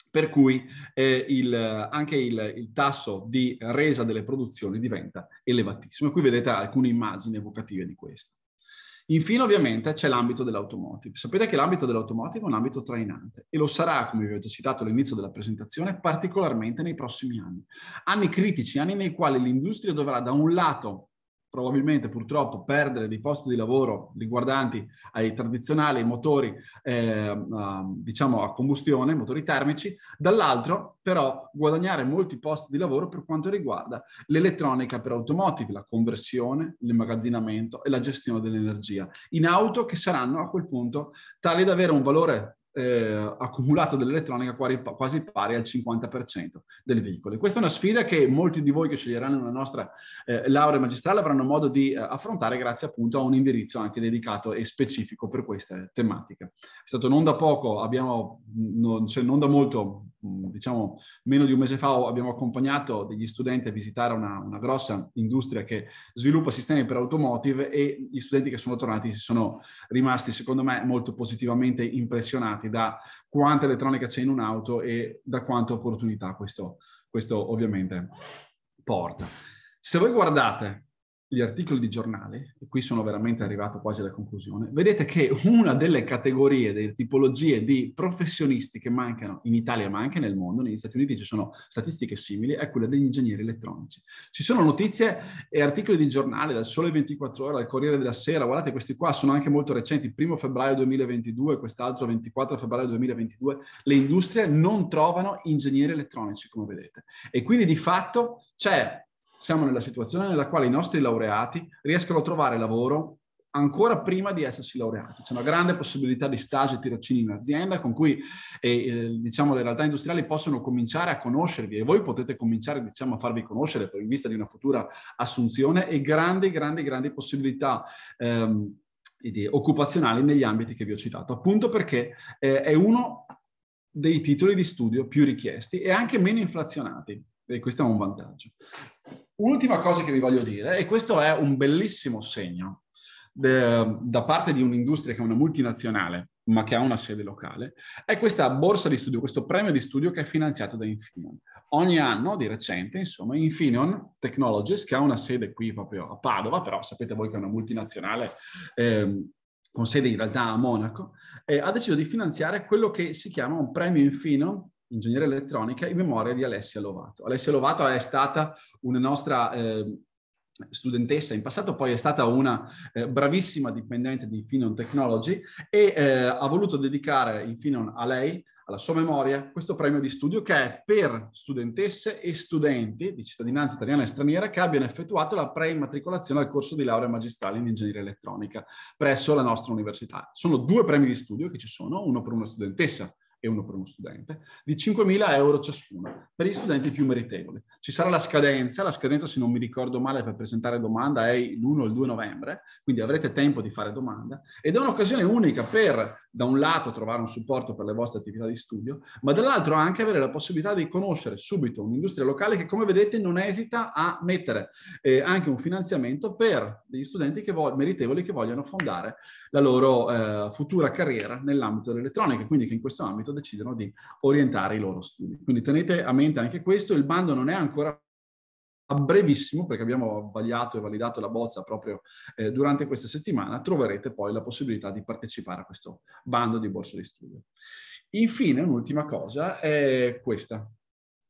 per cui eh, il, anche il, il, tasso di resa delle produzioni diventa elevatissimo. E qui vedete alcune immagini evocative di questo. Infine ovviamente c'è l'ambito dell'automotive. Sapete che l'ambito dell'automotive è un ambito trainante e lo sarà, come vi ho già citato all'inizio della presentazione, particolarmente nei prossimi anni. Anni critici, anni nei quali l'industria dovrà da un lato probabilmente purtroppo perdere dei posti di lavoro riguardanti ai tradizionali motori eh, diciamo a combustione, motori termici, dall'altro però guadagnare molti posti di lavoro per quanto riguarda l'elettronica per automotive, la conversione, l'immagazzinamento e la gestione dell'energia in auto che saranno a quel punto tali da avere un valore eh, accumulato dell'elettronica quasi pari al 50% del veicolo. Questa è una sfida che molti di voi che sceglieranno la nostra eh, laurea magistrale avranno modo di eh, affrontare grazie appunto a un indirizzo anche dedicato e specifico per questa tematica. È stato non da poco, abbiamo, non, cioè non da molto, mm, diciamo meno di un mese fa abbiamo accompagnato degli studenti a visitare una, una, grossa industria che sviluppa sistemi per automotive e gli studenti che sono tornati si sono rimasti secondo me molto positivamente impressionati determinati da quanta elettronica c'è in un'auto e da quante opportunità questo, questo ovviamente porta. Se voi guardate gli articoli di giornale, e qui sono veramente arrivato quasi alla conclusione, vedete che una delle categorie, delle tipologie di professionisti che mancano in Italia ma anche nel mondo, negli Stati Uniti ci sono statistiche simili, è quella degli ingegneri elettronici. Ci sono notizie e articoli di giornale dal Sole 24 Ore, al Corriere della Sera, guardate questi qua sono anche molto recenti, primo febbraio 2022, quest'altro 24 febbraio 2022, le industrie non trovano ingegneri elettronici come vedete. E quindi di fatto c'è siamo nella situazione nella quale i nostri laureati riescono a trovare lavoro ancora prima di essersi laureati. C'è una grande possibilità di stage e tirocini in azienda con cui eh, diciamo, le realtà industriali possono cominciare a conoscervi e voi potete cominciare diciamo, a farvi conoscere per in vista di una futura assunzione e grandi, grandi, grandi possibilità. Ehm, occupazionali negli ambiti che vi ho citato, appunto perché eh, è uno dei titoli di studio più richiesti e anche meno inflazionati, e questo è un vantaggio. Un'ultima cosa che vi voglio dire, e questo è un bellissimo segno de, da parte di un'industria che è una multinazionale, ma che ha una sede locale, è questa borsa di studio, questo premio di studio che è finanziato da Infineon. Ogni anno, di recente, insomma, Infineon Technologies, che ha una sede qui proprio a Padova, però sapete voi che è una multinazionale eh, con sede in realtà a Monaco, eh, ha deciso di finanziare quello che si chiama un premio Infineon ingegneria elettronica, in memoria di Alessia Lovato. Alessia Lovato è stata una nostra eh, studentessa in passato, poi è stata una eh, bravissima dipendente di Finon Technology e eh, ha voluto dedicare in Finon a lei, alla sua memoria, questo premio di studio che è per studentesse e studenti di cittadinanza italiana e straniera che abbiano effettuato la preimmatricolazione al corso di laurea magistrale in ingegneria elettronica presso la nostra università. Sono due premi di studio che ci sono, uno per una studentessa e uno per uno studente, di 5.000 euro ciascuno per gli studenti più meritevoli. Ci sarà la scadenza, la scadenza se non mi ricordo male per presentare domanda è l'1 o il 2 novembre, quindi avrete tempo di fare domanda ed è un'occasione unica per da un lato trovare un supporto per le vostre attività di studio, ma dall'altro anche avere la possibilità di conoscere subito un'industria locale che come vedete non esita a mettere eh, anche un finanziamento per degli studenti che vog- meritevoli che vogliono fondare la loro eh, futura carriera nell'ambito dell'elettronica, quindi che in questo ambito decidono di orientare i loro studi. Quindi tenete a mente anche questo, il bando non è ancora a brevissimo, perché abbiamo avvaliato e validato la bozza proprio eh, durante questa settimana, troverete poi la possibilità di partecipare a questo bando di borsa di studio. Infine, un'ultima cosa è questa.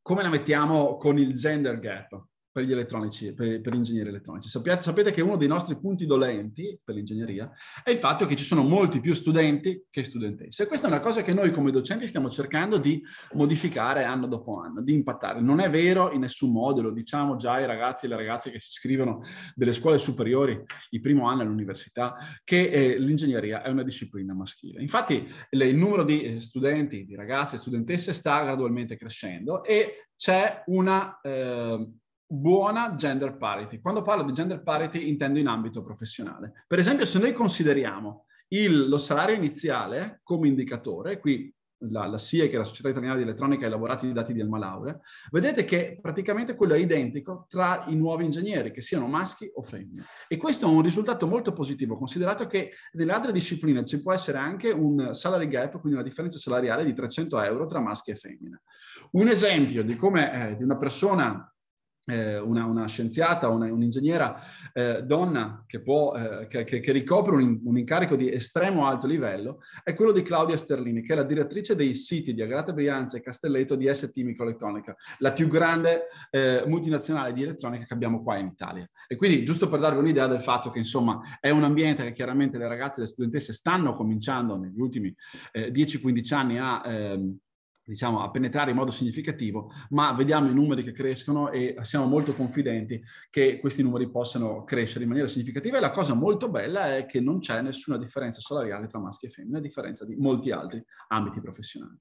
Come la mettiamo con il gender gap? per gli elettronici, per, per gli ingegneri elettronici. Sappiate, sapete che uno dei nostri punti dolenti per l'ingegneria è il fatto che ci sono molti più studenti che studentesse. E questa è una cosa che noi come docenti stiamo cercando di modificare anno dopo anno, di impattare. Non è vero in nessun modo, lo diciamo già ai ragazzi e alle ragazze che si iscrivono delle scuole superiori, il primo anno all'università, che eh, l'ingegneria è una disciplina maschile. Infatti le, il numero di eh, studenti, di ragazze e studentesse sta gradualmente crescendo e c'è una... Eh, buona gender parity. Quando parlo di gender parity intendo in ambito professionale. Per esempio, se noi consideriamo il, lo salario iniziale come indicatore, qui la, la SIE, che è la Società Italiana di Elettronica, ha elaborato i dati di Alma Laurea, vedete che praticamente quello è identico tra i nuovi ingegneri, che siano maschi o femmine. E questo è un risultato molto positivo, considerato che nelle altre discipline ci può essere anche un salary gap, quindi una differenza salariale di 300 euro tra maschi e femmine. Un esempio di come eh, di una persona eh, una, una, scienziata, una, un'ingegnera eh, donna che, può, eh, che, che, che ricopre un, un, incarico di estremo alto livello, è quello di Claudia Sterlini, che è la direttrice dei siti di Agrata Brianza e Castelletto di ST Microelettronica, la più grande eh, multinazionale di elettronica che abbiamo qua in Italia. E quindi, giusto per darvi un'idea del fatto che, insomma, è un ambiente che chiaramente le ragazze e le studentesse stanno cominciando negli ultimi 10-15 eh, anni a... Ehm, diciamo, a penetrare in modo significativo, ma vediamo i numeri che crescono e siamo molto confidenti che questi numeri possano crescere in maniera significativa e la cosa molto bella è che non c'è nessuna differenza salariale tra maschi e femmine, a differenza di molti altri ambiti professionali.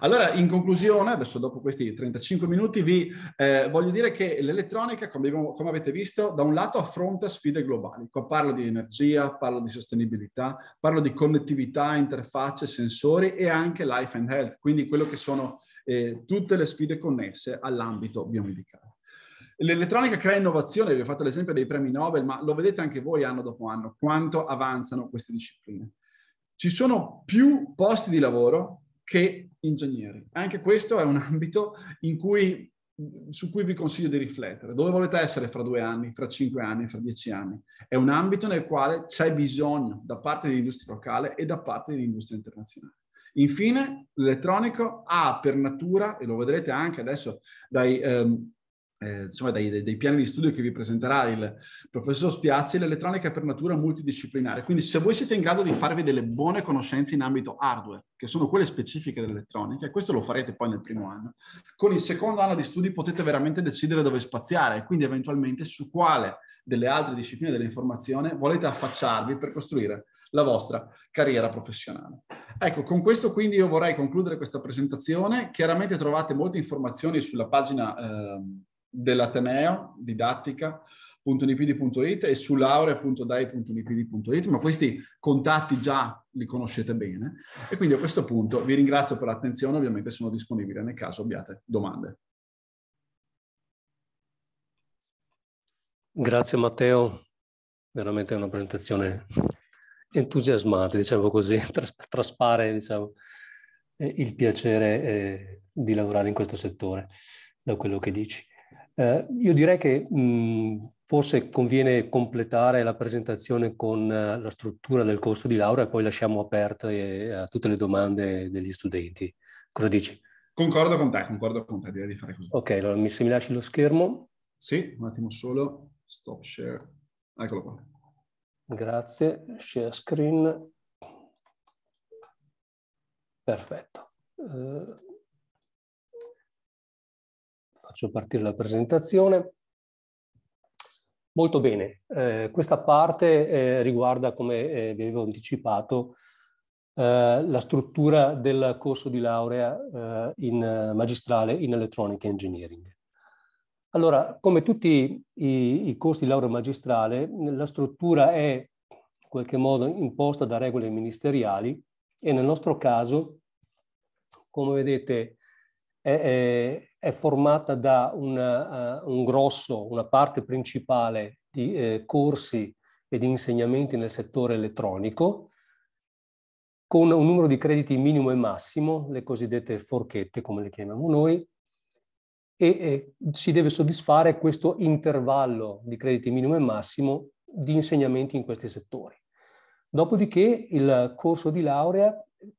Allora, in conclusione, adesso dopo questi 35 minuti, vi eh, voglio dire che l'elettronica, come, come, avete visto, da un lato affronta sfide globali. Qua parlo di energia, parlo di sostenibilità, parlo di connettività, interfacce, sensori e anche life and health, quindi quello che sono eh, tutte le sfide connesse all'ambito biomedicale. L'elettronica crea innovazione, vi ho fatto l'esempio dei premi Nobel, ma lo vedete anche voi anno dopo anno, quanto avanzano queste discipline. Ci sono più posti di lavoro che ingegneri. Anche questo è un ambito cui, su cui vi consiglio di riflettere. Dove volete essere fra due anni, fra cinque anni, fra dieci anni? È un ambito nel quale c'è bisogno da parte dell'industria locale e da parte dell'industria internazionale. Infine, l'elettronico ha per natura, e lo vedrete anche adesso dai, ehm, eh, insomma, dei, dai, dai, piani di studio che vi presenterà il professor Spiazzi, l'elettronica per natura multidisciplinare. Quindi se voi siete in grado di farvi delle buone conoscenze in ambito hardware, che sono quelle specifiche dell'elettronica, e questo lo farete poi nel primo anno, con il secondo anno di studi potete veramente decidere dove spaziare e quindi eventualmente su quale delle altre discipline dell'informazione volete affacciarvi per costruire la vostra carriera professionale. Ecco, con questo quindi io vorrei concludere questa presentazione. Chiaramente trovate molte informazioni sulla pagina eh, dell'Ateneo, didattica.unipd.it e su laurea.dai.unipd.it, ma questi contatti già li conoscete bene. E quindi a questo punto vi ringrazio per l'attenzione, ovviamente sono disponibile nel caso abbiate domande. Grazie Matteo, veramente una presentazione entusiasmante, diciamo così, traspare diciamo, eh, il piacere eh, di lavorare in questo settore, da quello che dici. Eh, io direi che mh, forse conviene completare la presentazione con uh, la struttura del corso di laurea e poi lasciamo aperte eh, a tutte le domande degli studenti. Cosa dici? Concordo con te, concordo con te, direi di fare così. Ok, allora mi, se mi lasci lo schermo. Sì, un attimo solo. Stop share. Eccolo qua. Grazie. Share screen. Perfetto. Uh faccio partire la presentazione. Molto bene, eh, questa parte eh, riguarda, come eh, vi avevo anticipato, eh, la struttura del corso di laurea eh, in eh, magistrale in Electronic Engineering. Allora, come tutti i, i corsi di laurea magistrale, la struttura è in qualche modo imposta da regole ministeriali e nel nostro caso, come vedete, è, è formata da una, uh, eh, un grosso, una parte principale di eh, corsi e di insegnamenti nel settore elettronico, con un numero di crediti minimo e massimo, le cosiddette forchette come le chiamiamo noi, e eh, si deve soddisfare questo intervallo di crediti minimo e massimo di insegnamenti in questi settori. Dopodiché il corso di laurea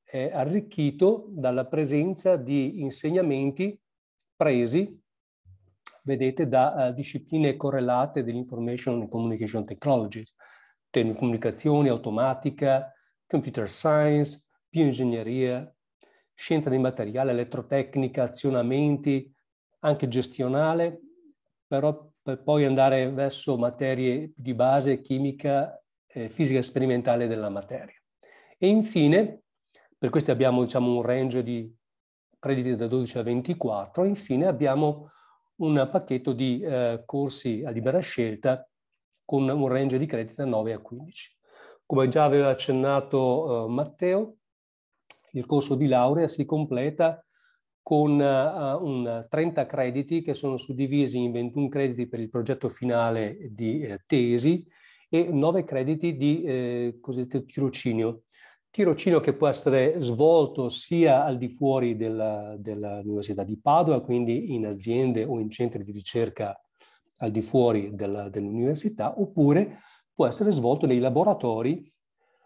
è arricchito dalla presenza di insegnamenti presi, vedete, da eh, discipline correlate dell'Information and Communication Technologies, telecomunicazioni, automatica, computer science, bioingegneria, scienza dei materiali, elettrotecnica, azionamenti, anche gestionale, però per poi andare verso materie di base chimica, eh, fisica sperimentale della materia. E infine per questi abbiamo diciamo, un range di crediti da 12 a 24 e infine abbiamo un pacchetto di eh, corsi a libera scelta con un range di crediti da 9 a 15. Come già aveva accennato eh, Matteo, il corso di laurea si completa con uh, un 30 crediti che sono suddivisi in 21 crediti per il progetto finale di eh, tesi e 9 crediti di eh, cosiddetto tirocinio, tirocino che può essere svolto sia al di fuori della, dell'Università di Padova, quindi in aziende o in centri di ricerca al di fuori della, dell'università, oppure può essere svolto nei laboratori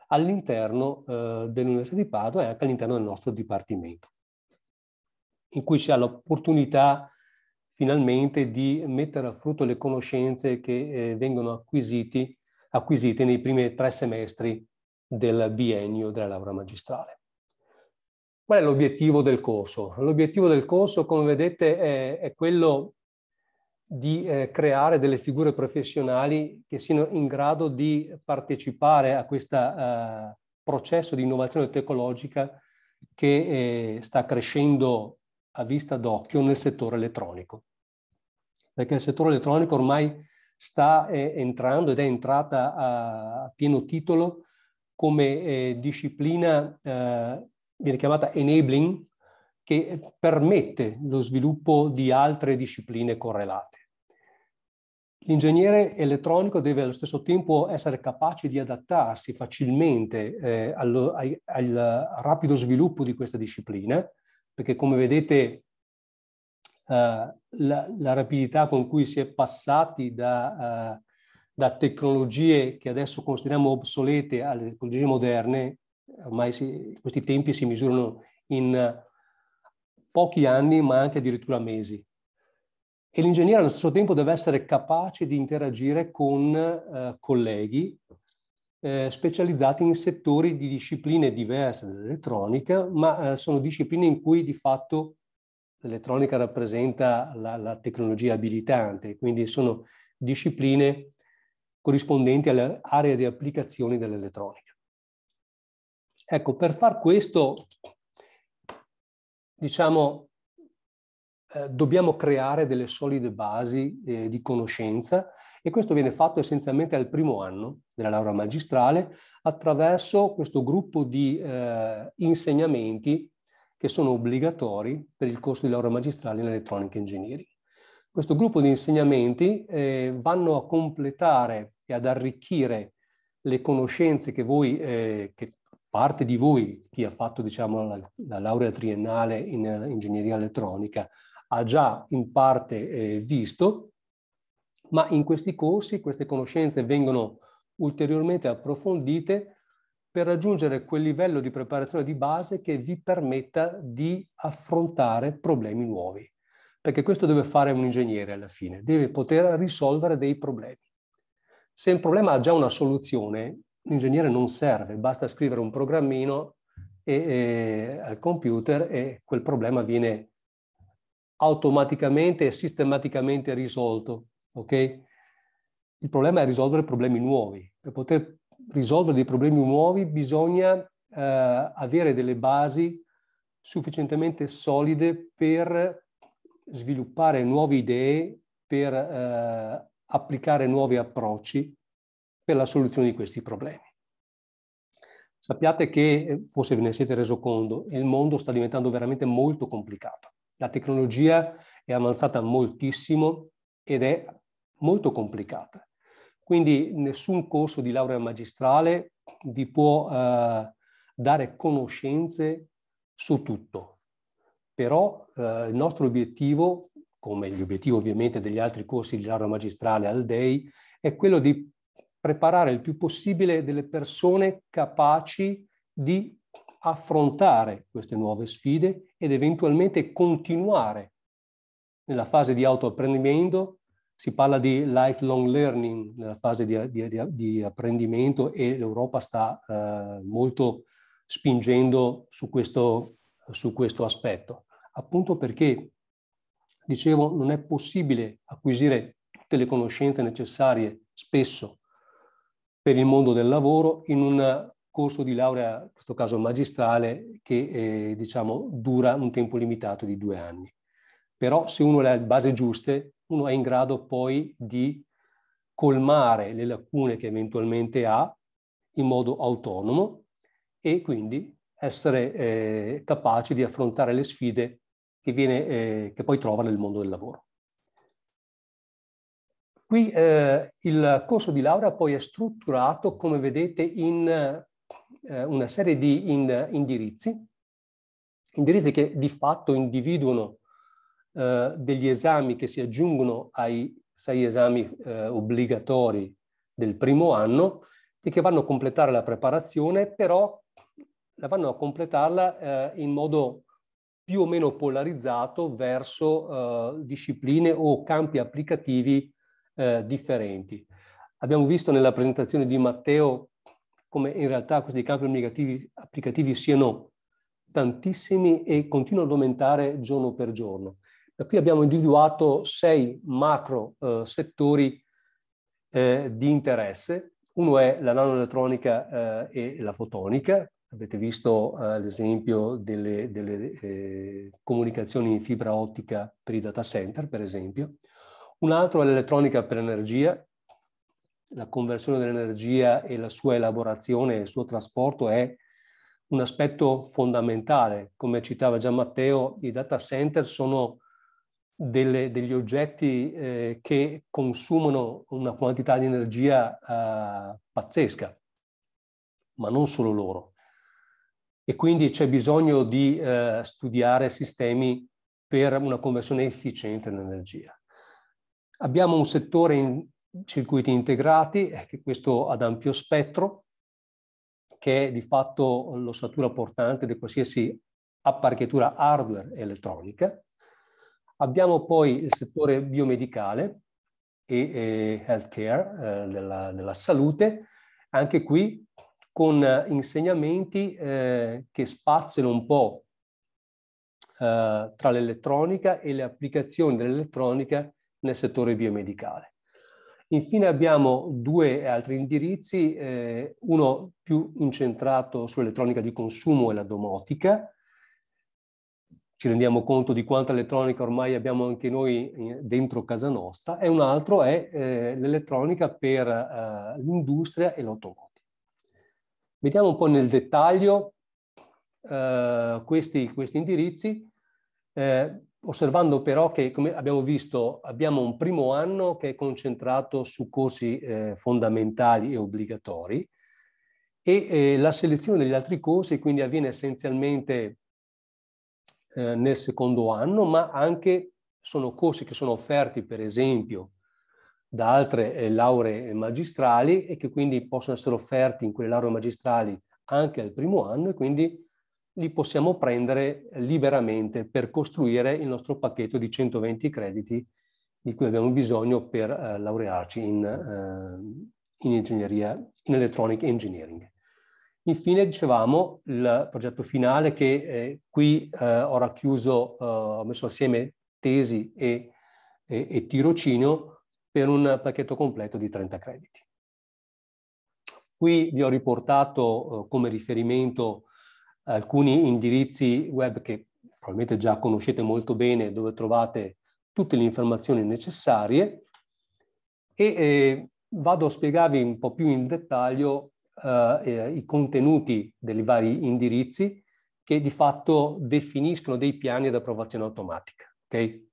all'interno eh, dell'Università di Padova e anche all'interno del nostro dipartimento, in cui si ha l'opportunità finalmente di mettere a frutto le conoscenze che eh, vengono acquisite nei primi tre semestri del biennio della laurea magistrale. Qual è l'obiettivo del corso? L'obiettivo del corso, come vedete, è, è quello di eh, creare delle figure professionali che siano in grado di partecipare a questo eh, processo di innovazione tecnologica che eh, sta crescendo a vista d'occhio nel settore elettronico. Perché il settore elettronico ormai sta eh, entrando ed è entrata a, a pieno titolo come eh, disciplina eh, viene chiamata enabling, che permette lo sviluppo di altre discipline correlate. L'ingegnere elettronico deve allo stesso tempo essere capace di adattarsi facilmente eh, allo, ai, al rapido sviluppo di questa disciplina, perché come vedete eh, la, la, rapidità con cui si è passati da eh, da tecnologie che adesso consideriamo obsolete alle tecnologie moderne, ormai si, questi tempi si misurano in pochi anni, ma anche addirittura mesi. E l'ingegnere allo stesso tempo deve essere capace di interagire con eh, colleghi eh, specializzati in settori di discipline diverse dell'elettronica, ma eh, sono discipline in cui di fatto l'elettronica rappresenta la, la tecnologia abilitante, quindi sono discipline corrispondenti alle aree di applicazioni dell'elettronica. Ecco, per far questo, diciamo, eh, dobbiamo creare delle solide basi eh, di conoscenza e questo viene fatto essenzialmente al primo anno della laurea magistrale attraverso questo gruppo di eh, insegnamenti che sono obbligatori per il corso di laurea magistrale in elettronica engineering. Questo gruppo di insegnamenti eh, vanno a completare e ad arricchire le conoscenze che voi, eh, che parte di voi, chi ha fatto diciamo, la, la laurea triennale in, eh, ingegneria elettronica, ha già in parte eh, visto, ma in questi corsi queste conoscenze vengono ulteriormente approfondite per raggiungere quel livello di preparazione di base che vi permetta di affrontare problemi nuovi perché questo deve fare un ingegnere alla fine, deve poter risolvere dei problemi. Se un problema ha già una soluzione, l'ingegnere non serve, basta scrivere un programmino e, e, al computer e quel problema viene automaticamente e sistematicamente risolto. Okay? Il problema è risolvere problemi nuovi. Per poter risolvere dei problemi nuovi bisogna eh, avere delle basi sufficientemente solide per sviluppare nuove idee per eh, applicare nuovi approcci per la soluzione di questi problemi. Sappiate che, eh, forse ve ne siete reso conto, il mondo sta diventando veramente molto complicato. La tecnologia è avanzata moltissimo ed è molto complicata. Quindi nessun corso di laurea magistrale vi può eh, dare conoscenze su tutto, però eh, il nostro obiettivo, come l'obiettivo ovviamente degli altri corsi di laurea magistrale al DEI, è quello di preparare il più possibile delle persone capaci di affrontare queste nuove sfide ed eventualmente continuare nella fase di autoapprendimento. Si parla di lifelong learning nella fase di, di, di apprendimento e l'Europa sta eh, molto spingendo su questo, su questo aspetto appunto perché, dicevo, non è possibile acquisire tutte le conoscenze necessarie spesso per il mondo del lavoro in un corso di laurea, in questo caso magistrale, che eh, diciamo dura un tempo limitato di due anni. Però se uno ha le basi giuste, uno è in grado poi di colmare le lacune che eventualmente ha in modo autonomo e quindi essere eh, capaci di affrontare le sfide che, viene, eh, che poi trova nel mondo del lavoro. Qui eh, il corso di laurea poi è strutturato, come vedete, in eh, una serie di in, indirizzi, indirizzi che di fatto individuano eh, degli esami che si aggiungono ai sei esami eh, obbligatori del primo anno e che vanno a completare la preparazione, però la vanno a completarla eh, in modo più o meno polarizzato verso eh, discipline o campi applicativi eh, differenti. Abbiamo visto nella presentazione di Matteo come in realtà questi campi applicativi, applicativi siano tantissimi e continuano ad aumentare giorno per giorno. Da qui abbiamo individuato sei macro eh, settori eh, di interesse. Uno è la nanoelettronica eh, e la fotonica, Avete visto eh, l'esempio delle, delle eh, comunicazioni in fibra ottica per i data center, per esempio. Un altro è l'elettronica per energia. La conversione dell'energia e la sua elaborazione il suo trasporto è un aspetto fondamentale. Come citava Gian Matteo, i data center sono delle, degli oggetti eh, che consumano una quantità di energia eh, pazzesca, ma non solo loro e quindi c'è bisogno di eh, studiare sistemi per una conversione efficiente in energia. Abbiamo un settore in circuiti integrati, eh, che questo ad ampio spettro, che è di fatto l'ossatura portante di qualsiasi apparecchiatura hardware e elettronica. Abbiamo poi il settore biomedicale e, e healthcare eh, della, della salute, anche qui con eh, insegnamenti eh, che spaziano un po' eh, tra l'elettronica e le applicazioni dell'elettronica nel settore biomedicale. Infine abbiamo due altri indirizzi, eh, uno più incentrato sull'elettronica di consumo e la domotica. Ci rendiamo conto di quanta elettronica ormai abbiamo anche noi eh, dentro casa nostra, e un altro è eh, l'elettronica per l'industria e l'automotive. Vediamo un po' nel dettaglio eh, questi, questi, indirizzi, eh, osservando però che, come abbiamo visto, abbiamo un primo anno che è concentrato su corsi eh, fondamentali e obbligatori e eh, la selezione degli altri corsi quindi avviene essenzialmente eh, nel secondo anno, ma anche sono corsi che sono offerti, per esempio, da altre eh, lauree magistrali e che quindi possono essere offerti in quelle lauree magistrali anche al primo anno e quindi li possiamo prendere liberamente per costruire il nostro pacchetto di 120 crediti di cui abbiamo bisogno per eh, laurearci in, eh, in, ingegneria, in electronic engineering. Infine, dicevamo, il progetto finale che eh, qui eh, ho racchiuso, eh, ho messo assieme tesi e, e, e tirocinio, per un pacchetto completo di 30 crediti. Qui vi ho riportato eh, come riferimento alcuni indirizzi web che probabilmente già conoscete molto bene, dove trovate tutte le informazioni necessarie e eh, vado a spiegarvi un po' più in dettaglio eh, eh i contenuti dei vari indirizzi che di fatto definiscono dei piani di approvazione automatica. Okay?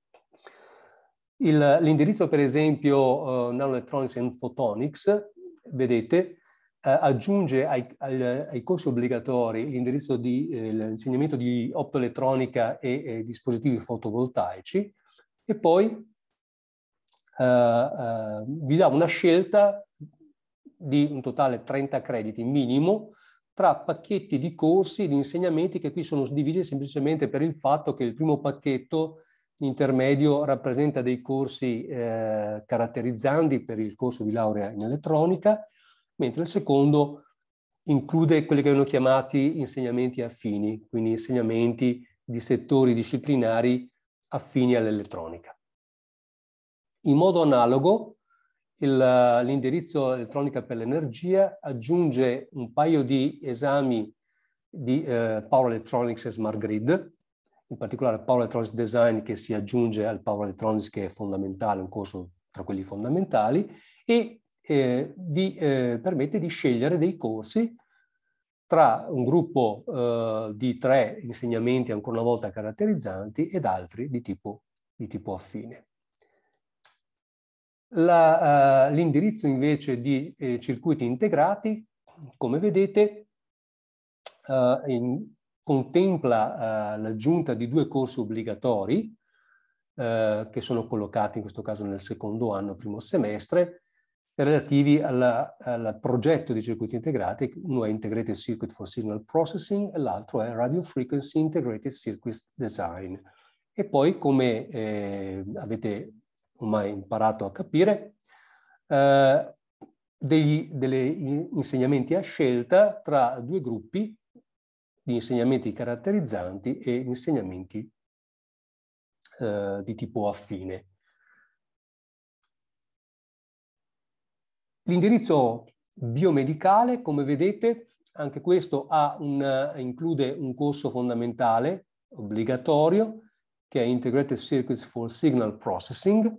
l'indirizzo, per esempio, uh, eh, Nanoelectronics and Photonics, vedete, Uh, aggiunge ai, al, ai, corsi obbligatori l'indirizzo di eh, l'insegnamento di optoelettronica e eh, dispositivi fotovoltaici e poi uh, uh, vi dà una scelta di un totale 30 crediti minimo tra pacchetti di corsi e di insegnamenti che qui sono divisi semplicemente per il fatto che il primo pacchetto intermedio rappresenta dei corsi eh, caratterizzanti per il corso di laurea in elettronica, mentre il secondo include quelli che vengono chiamati insegnamenti affini, quindi insegnamenti di settori disciplinari affini all'elettronica. In modo analogo, l'indirizzo elettronica per l'energia aggiunge un paio di esami di eh, Power Electronics e Smart Grid, in particolare Power Electronics Design che si aggiunge al Power Electronics che è fondamentale, un corso tra quelli fondamentali, e eh, vi eh, permette di scegliere dei corsi tra un gruppo eh, di tre insegnamenti ancora una volta caratterizzanti ed altri di tipo, di tipo affine. Eh, l'indirizzo invece di eh, circuiti integrati, come vedete, eh, in, contempla eh, l'aggiunta di due corsi obbligatori eh, che sono collocati in questo caso nel secondo anno, primo semestre, relativi alla, al progetto di circuiti integrati, uno è Integrated Circuit for Signal Processing e l'altro è Radio Frequency Integrated Circuit Design. E poi, come eh, avete ormai imparato a capire, eh, degli insegnamenti a scelta tra due gruppi gli insegnamenti caratterizzanti e gli insegnamenti eh, di tipo affine. L'indirizzo biomedicale, come vedete, anche questo un, include un corso fondamentale obbligatorio che è Integrated Circuits for Signal Processing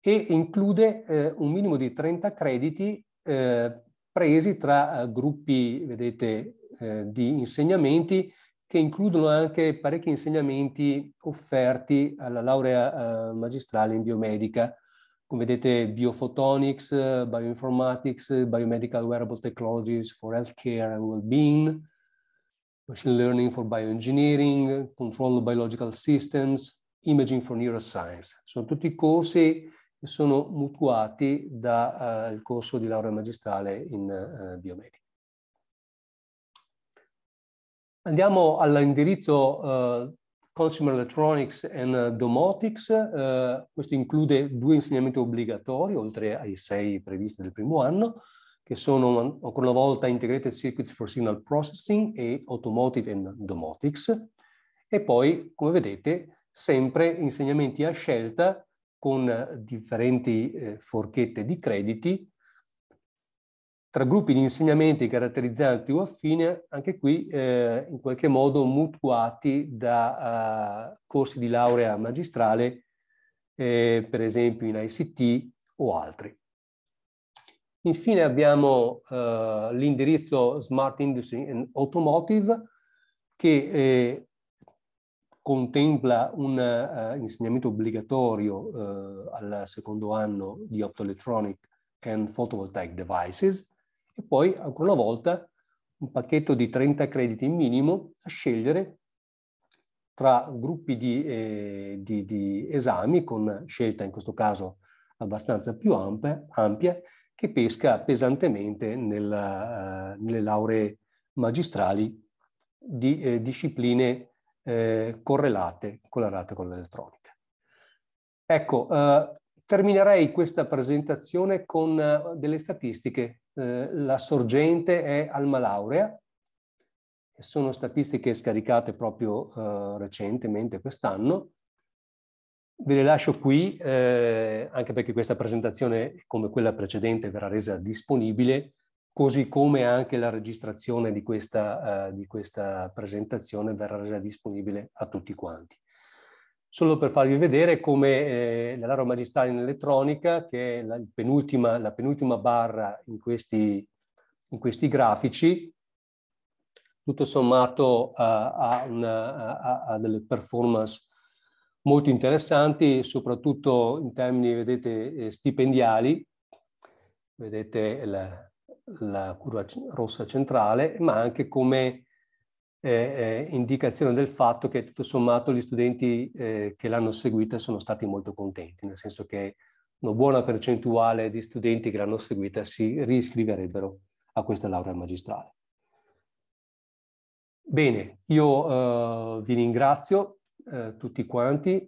e include eh, un minimo di 30 crediti eh, presi tra eh, gruppi, vedete, eh, di insegnamenti che includono anche parecchi insegnamenti offerti alla laurea eh, magistrale in biomedica, come vedete Biophotonics, Bioinformatics, Biomedical Wearable Technologies for Healthcare and Wellbeing, Machine Learning for Bioengineering, Control of Biological Systems, Imaging for Neuroscience. Sono tutti corsi che sono mutuati dal eh, uh, corso di laurea magistrale in uh, biomedica. Andiamo all'indirizzo eh, Consumer Electronics and Domotics, eh, questo include due insegnamenti obbligatori, oltre ai sei previsti del primo anno, che sono ancora una volta Integrated Circuits for Signal Processing e Automotive and Domotics. E poi, come vedete, sempre insegnamenti a scelta con differenti eh, forchette di crediti tra gruppi di insegnamenti caratterizzanti o affine, anche qui eh, in qualche modo mutuati da uh, corsi di laurea magistrale, eh, per esempio in ICT o altri. Infine abbiamo eh, l'indirizzo Smart Industry and Automotive che eh, contempla un uh, insegnamento obbligatorio uh, al secondo anno di Optoelectronic and Photovoltaic Devices e poi ancora una volta un pacchetto di 30 crediti minimo a scegliere tra gruppi di, eh, di, di esami con scelta in questo caso abbastanza più ampia, ampia che pesca pesantemente nella, uh, nelle lauree magistrali di eh, discipline eh, correlate, correlate con l'elettronica. Ecco, eh, terminerei questa presentazione con eh, delle statistiche eh, la sorgente è Alma Laurea, sono statistiche scaricate proprio eh, recentemente quest'anno. Ve le lascio qui, eh, anche perché questa presentazione, come quella precedente, verrà resa disponibile, così come anche la registrazione di questa, eh, di questa presentazione verrà resa disponibile a tutti quanti solo per farvi vedere come eh, la laurea magistrale in elettronica, che è la penultima, la penultima barra in questi, in questi, grafici, tutto sommato ha, ha, delle performance molto interessanti, soprattutto in termini, vedete, eh, stipendiali, vedete la, la curva rossa centrale, ma anche come eh, eh, indicazione del fatto che tutto sommato gli studenti eh, che l'hanno seguita sono stati molto contenti, nel senso che una buona percentuale di studenti che l'hanno seguita si riscriverebbero a questa laurea magistrale. Bene, io eh, vi ringrazio eh, tutti quanti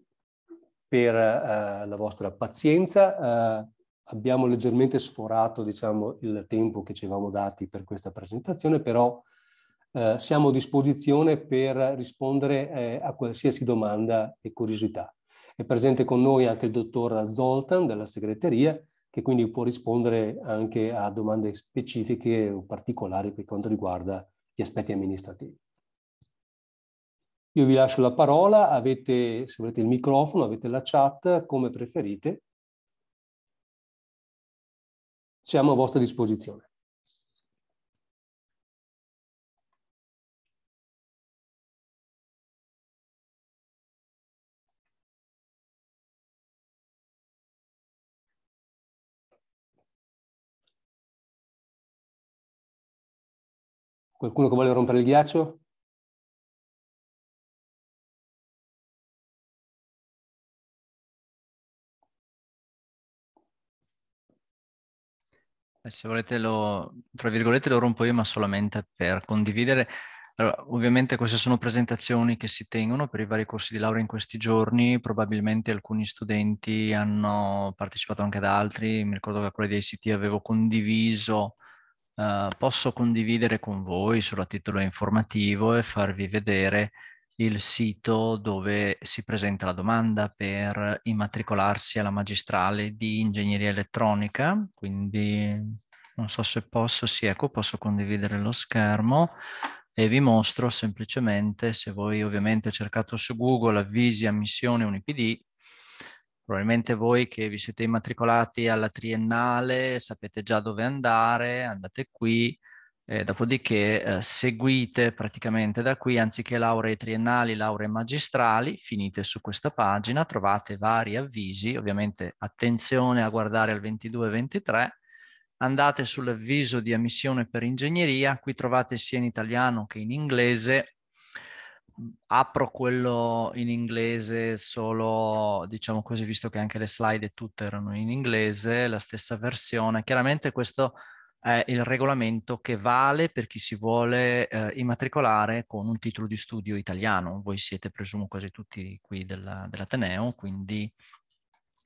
per eh, la vostra pazienza. abbiamo leggermente sforato diciamo, il tempo che ci avevamo dati per questa presentazione, però eh, siamo a disposizione per rispondere eh, a qualsiasi domanda e curiosità. È presente con noi anche il dottor Zoltan della segreteria, che quindi può rispondere anche a domande specifiche o particolari per quanto riguarda gli aspetti amministrativi. Io vi lascio la parola, avete, se volete, il microfono, avete la chat, come preferite. Siamo a vostra disposizione. Qualcuno che vuole rompere il ghiaccio? Eh, se volete lo, tra virgolette, lo rompo io, ma solamente per condividere. Allora, ovviamente queste sono presentazioni che si tengono per i vari corsi di laurea in questi giorni, probabilmente alcuni studenti hanno partecipato anche da altri, mi ricordo che a quella di ICT avevo condiviso uh, posso condividere con voi solo a titolo informativo e farvi vedere il sito dove si presenta la domanda per immatricolarsi alla magistrale di ingegneria elettronica, quindi non so se posso, sì ecco, posso condividere lo schermo e vi mostro semplicemente, se voi ovviamente cercate su Google avvisi a missione UniPD, Probabilmente voi che vi siete immatricolati alla triennale sapete già dove andare, andate qui, eh, dopodiché eh, seguite praticamente da qui, anziché lauree triennali, lauree magistrali, finite su questa pagina, trovate vari avvisi, ovviamente attenzione a guardare al 22 e 23, andate sull'avviso di ammissione per ingegneria, qui trovate sia in italiano che in inglese apro quello in inglese solo, diciamo così, visto che anche le slide tutte erano in inglese, la stessa versione. Chiaramente questo è il regolamento che vale per chi si vuole eh, immatricolare con un titolo di studio italiano. Voi siete, presumo, quasi tutti qui della, dell'Ateneo, quindi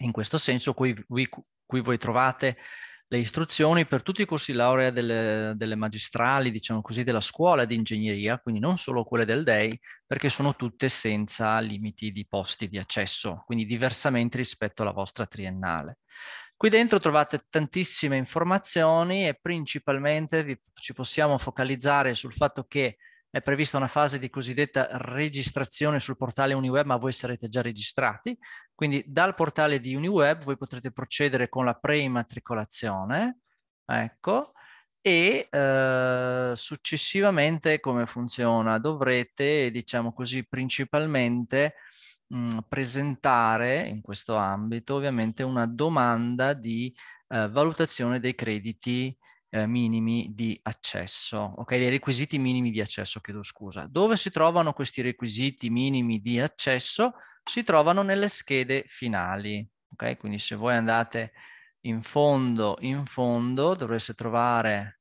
in questo senso qui, qui, qui voi trovate le istruzioni per tutti i corsi laurea delle, delle, magistrali, diciamo così, della scuola di ingegneria, quindi non solo quelle del DEI, perché sono tutte senza limiti di posti di accesso, quindi diversamente rispetto alla vostra triennale. Qui dentro trovate tantissime informazioni e principalmente vi, ci possiamo focalizzare sul fatto che è prevista una fase di cosiddetta registrazione sul portale Uniweb, ma voi sarete già registrati. Quindi dal portale di Uniweb voi potrete procedere con la pre-immatricolazione, ecco, e eh, successivamente come funziona? Dovrete, diciamo così, principalmente mh, mm, presentare in questo ambito ovviamente una domanda di eh, valutazione dei crediti eh, minimi di accesso, ok? Dei requisiti minimi di accesso, chiedo scusa. Dove si trovano questi requisiti minimi di accesso? Si trovano nelle schede finali, ok? Quindi se voi andate in fondo, in fondo dovreste trovare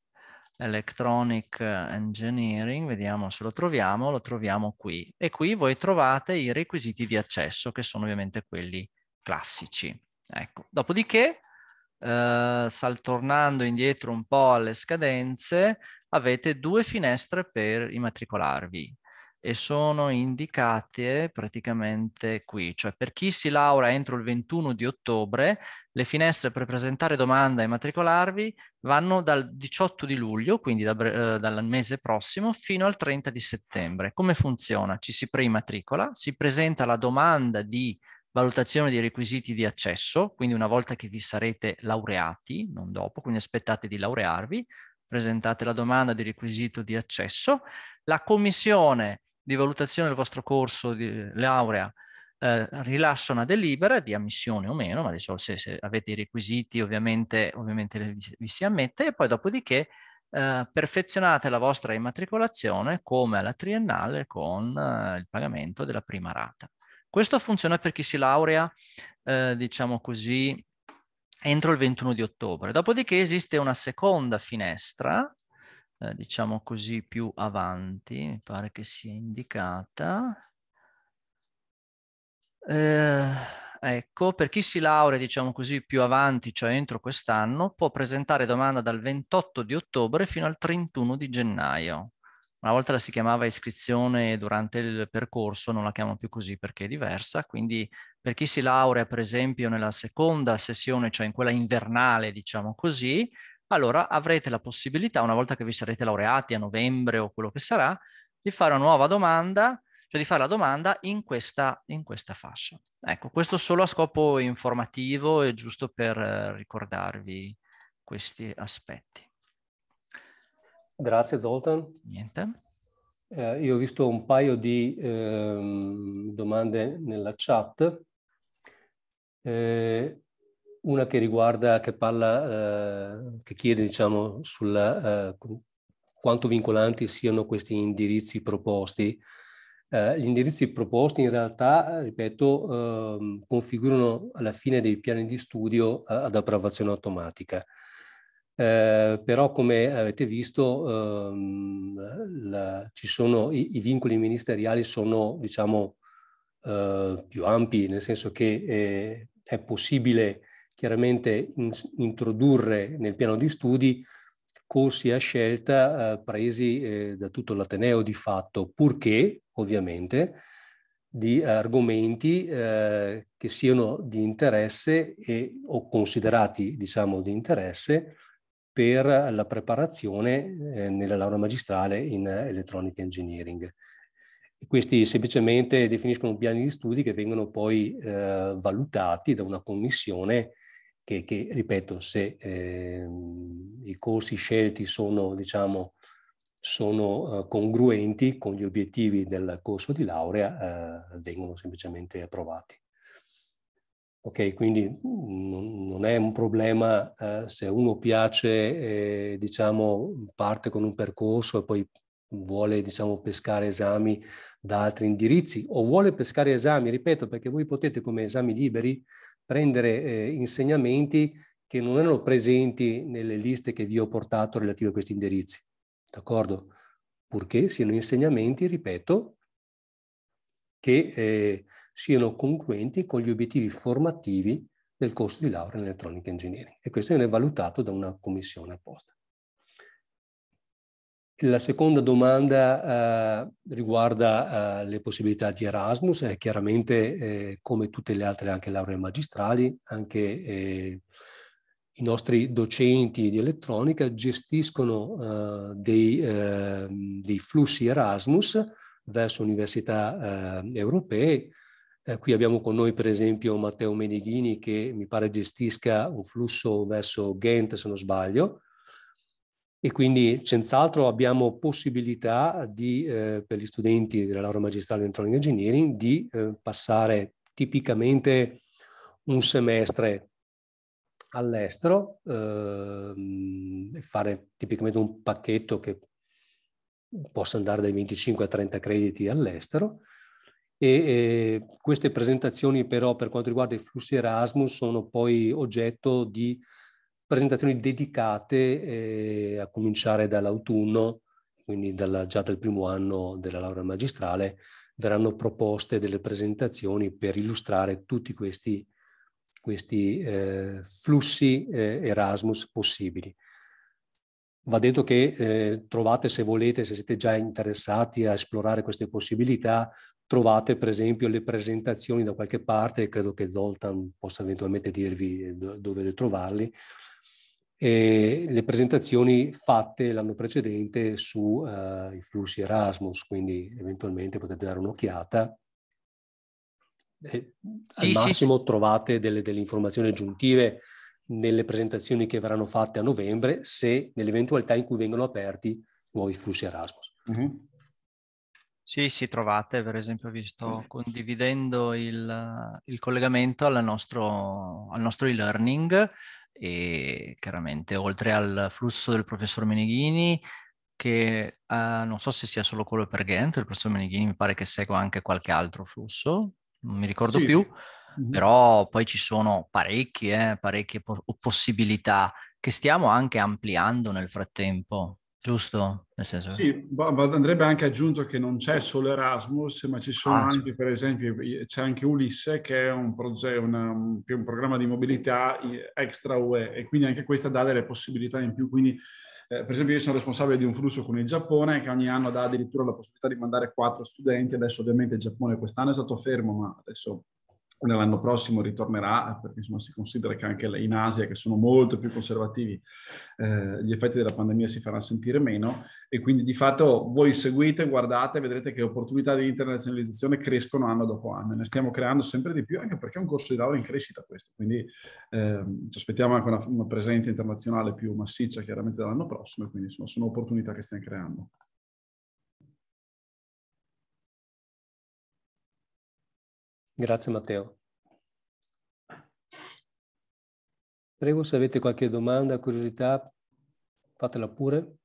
Electronic Engineering, vediamo se lo troviamo, lo troviamo qui. E qui voi trovate i requisiti di accesso che sono ovviamente quelli classici. Ecco. Dopodiché eh, saltornando indietro un po' alle scadenze, avete due finestre per immatricolarvi e sono indicate praticamente qui, cioè per chi si laurea entro il 21 di ottobre, le finestre per presentare domanda e matricolarvi vanno dal 18 di luglio, quindi da, eh, dal mese prossimo, fino al 30 di settembre. Come funziona? Ci si preimatricola, si presenta la domanda di valutazione dei requisiti di accesso, quindi una volta che vi sarete laureati, non dopo, quindi aspettate di laurearvi, presentate la domanda di requisito di accesso, la commissione di valutazione del vostro corso di laurea eh, rilascia una delibera di ammissione o meno, ma adesso se, se avete i requisiti ovviamente, ovviamente vi, vi si ammette e poi dopodiché Uh, perfezionate la vostra immatricolazione come alla triennale con uh, il pagamento della prima rata. Questo funziona per chi si laurea, eh, diciamo così, entro il 21 di ottobre. Dopodiché esiste una seconda finestra, eh, diciamo così, più avanti, mi pare che sia indicata. Eh, ecco, per chi si laurea, diciamo così, più avanti, cioè entro quest'anno, può presentare domanda dal 28 di ottobre fino al 31 di gennaio. Una volta la si chiamava iscrizione durante il percorso, non la chiamano più così perché è diversa, quindi per chi si laurea per esempio nella seconda sessione, cioè in quella invernale diciamo così, allora avrete la possibilità, una volta che vi sarete laureati a novembre o quello che sarà, di fare una nuova domanda, cioè di fare la domanda in questa, in questa fascia. Ecco, questo solo a scopo informativo e giusto per eh, ricordarvi questi aspetti. Grazie Zoltan. Niente. Eh, io ho visto un paio di ehm, domande nella chat. Eh, una che riguarda, che parla, eh, che chiede, diciamo, sulla, eh, quanto vincolanti siano questi indirizzi proposti. Eh, gli indirizzi proposti in realtà, ripeto, ehm, configurano alla fine dei piani di studio eh, ad approvazione automatica. Eh, però come avete visto ehm, la, sono, i, i, vincoli ministeriali sono diciamo eh, più ampi, nel senso che eh, è possibile chiaramente in, introdurre nel piano di studi corsi a scelta eh, presi eh, da tutto l'Ateneo di fatto, purché ovviamente di argomenti eh, che siano di interesse e, o considerati diciamo di interesse per la preparazione eh, nella laurea magistrale in eh, Electronic Engineering. Questi semplicemente definiscono piani di studi che vengono poi eh, valutati da una commissione che, che ripeto, se eh, i corsi scelti sono, diciamo, sono eh, congruenti con gli obiettivi del corso di laurea, eh, vengono semplicemente approvati. Ok, quindi non è un problema eh, se uno piace, eh, diciamo, parte con un percorso e poi vuole, diciamo, pescare esami da altri indirizzi o vuole pescare esami, ripeto, perché voi potete come esami liberi prendere eh, insegnamenti che non erano presenti nelle liste che vi ho portato relative a questi indirizzi, d'accordo? Purché siano insegnamenti, ripeto, che eh, siano congruenti con gli obiettivi formativi del corso di laurea in elettronica engineering e questo viene valutato da una commissione apposta. La seconda domanda eh, riguarda eh, le possibilità di Erasmus e eh, chiaramente eh, come tutte le altre anche lauree magistrali, anche eh, i nostri docenti di elettronica gestiscono eh, dei, ehm, dei, flussi Erasmus verso università europee eh, qui abbiamo con noi per esempio Matteo Meneghini che mi pare gestisca un flusso verso Ghent se non sbaglio e quindi senz'altro abbiamo possibilità di, eh, per gli studenti della laurea magistrale in electronic engineering di eh, passare tipicamente un semestre all'estero ehm, e fare tipicamente un pacchetto che possa andare dai 25 a 30 crediti all'estero e eh, queste presentazioni però per quanto riguarda i flussi Erasmus sono poi oggetto di presentazioni dedicate eh, a cominciare dall'autunno, quindi dalla, già dal primo anno della laurea magistrale, verranno proposte delle presentazioni per illustrare tutti questi, questi eh, flussi eh, Erasmus possibili. Va detto che eh, trovate se volete, se siete già interessati a esplorare queste possibilità, trovate per esempio le presentazioni da qualche parte, credo che Zoltan possa eventualmente dirvi eh, dove trovarli, e le presentazioni fatte l'anno precedente sui eh, uh, flussi Erasmus, quindi eventualmente potete dare un'occhiata. E eh, al sì, massimo sì. trovate delle, delle informazioni aggiuntive nelle presentazioni che verranno fatte a novembre, se nell'eventualità in cui vengono aperti nuovi flussi Erasmus. Mm-hmm. Sì, sì, trovate, per esempio vi sto condividendo il, il collegamento nostro, al nostro e-learning e chiaramente oltre al flusso del professor Meneghini che uh, non so se sia solo quello per Ghent, il professor Meneghini mi pare che segua anche qualche altro flusso, non mi ricordo sì. più, mm-hmm. però poi ci sono parecchie, eh, parecchie po- possibilità che stiamo anche ampliando nel frattempo giusto? Nel senso... Sì, andrebbe anche aggiunto che non c'è solo Erasmus, ma ci sono ah, anche, per esempio, c'è anche Ulisse che è un, progetto, una, un programma di mobilità extra UE e quindi anche questa dà delle possibilità in più. Quindi, eh, per esempio, io sono responsabile di un flusso con il Giappone che ogni anno dà addirittura la possibilità di mandare quattro studenti. Adesso, ovviamente, il Giappone quest'anno è stato fermo, ma adesso nell'anno prossimo ritornerà, perché insomma si considera che anche in Asia, che sono molto più conservativi, eh, gli effetti della pandemia si faranno sentire meno e quindi di fatto voi seguite, guardate, vedrete che opportunità di internazionalizzazione crescono anno dopo anno ne stiamo creando sempre di più, anche perché è un corso di laurea in crescita questo, quindi eh, ci aspettiamo anche una, una, presenza internazionale più massiccia chiaramente dall'anno prossimo e quindi insomma sono opportunità che stiamo creando. Grazie Matteo. Prego se avete qualche domanda, curiosità, fatela pure.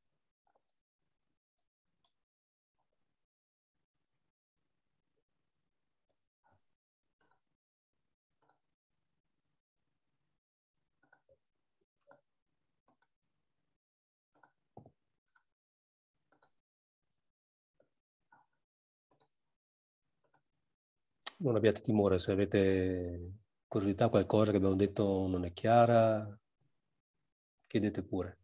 non abbiate timore se avete curiosità, qualcosa che abbiamo detto non è chiara, chiedete pure.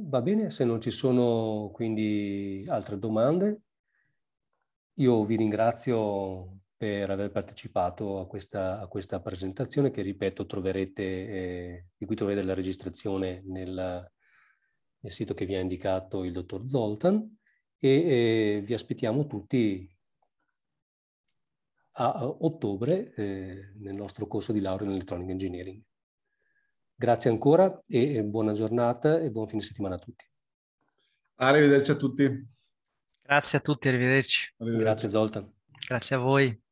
Va bene, se non ci sono quindi altre domande, io vi ringrazio per aver partecipato a questa, a questa presentazione che, ripeto, troverete, eh, di cui troverete la registrazione nel, nel, sito che vi ha indicato il dottor Zoltan e eh, vi aspettiamo tutti a, a ottobre eh, nel nostro corso di laurea in Electronic Engineering. Grazie ancora e buona giornata e buon fine settimana a tutti. Arrivederci a tutti. Grazie a tutti, arrivederci. arrivederci. Grazie Zoltan. Grazie a voi.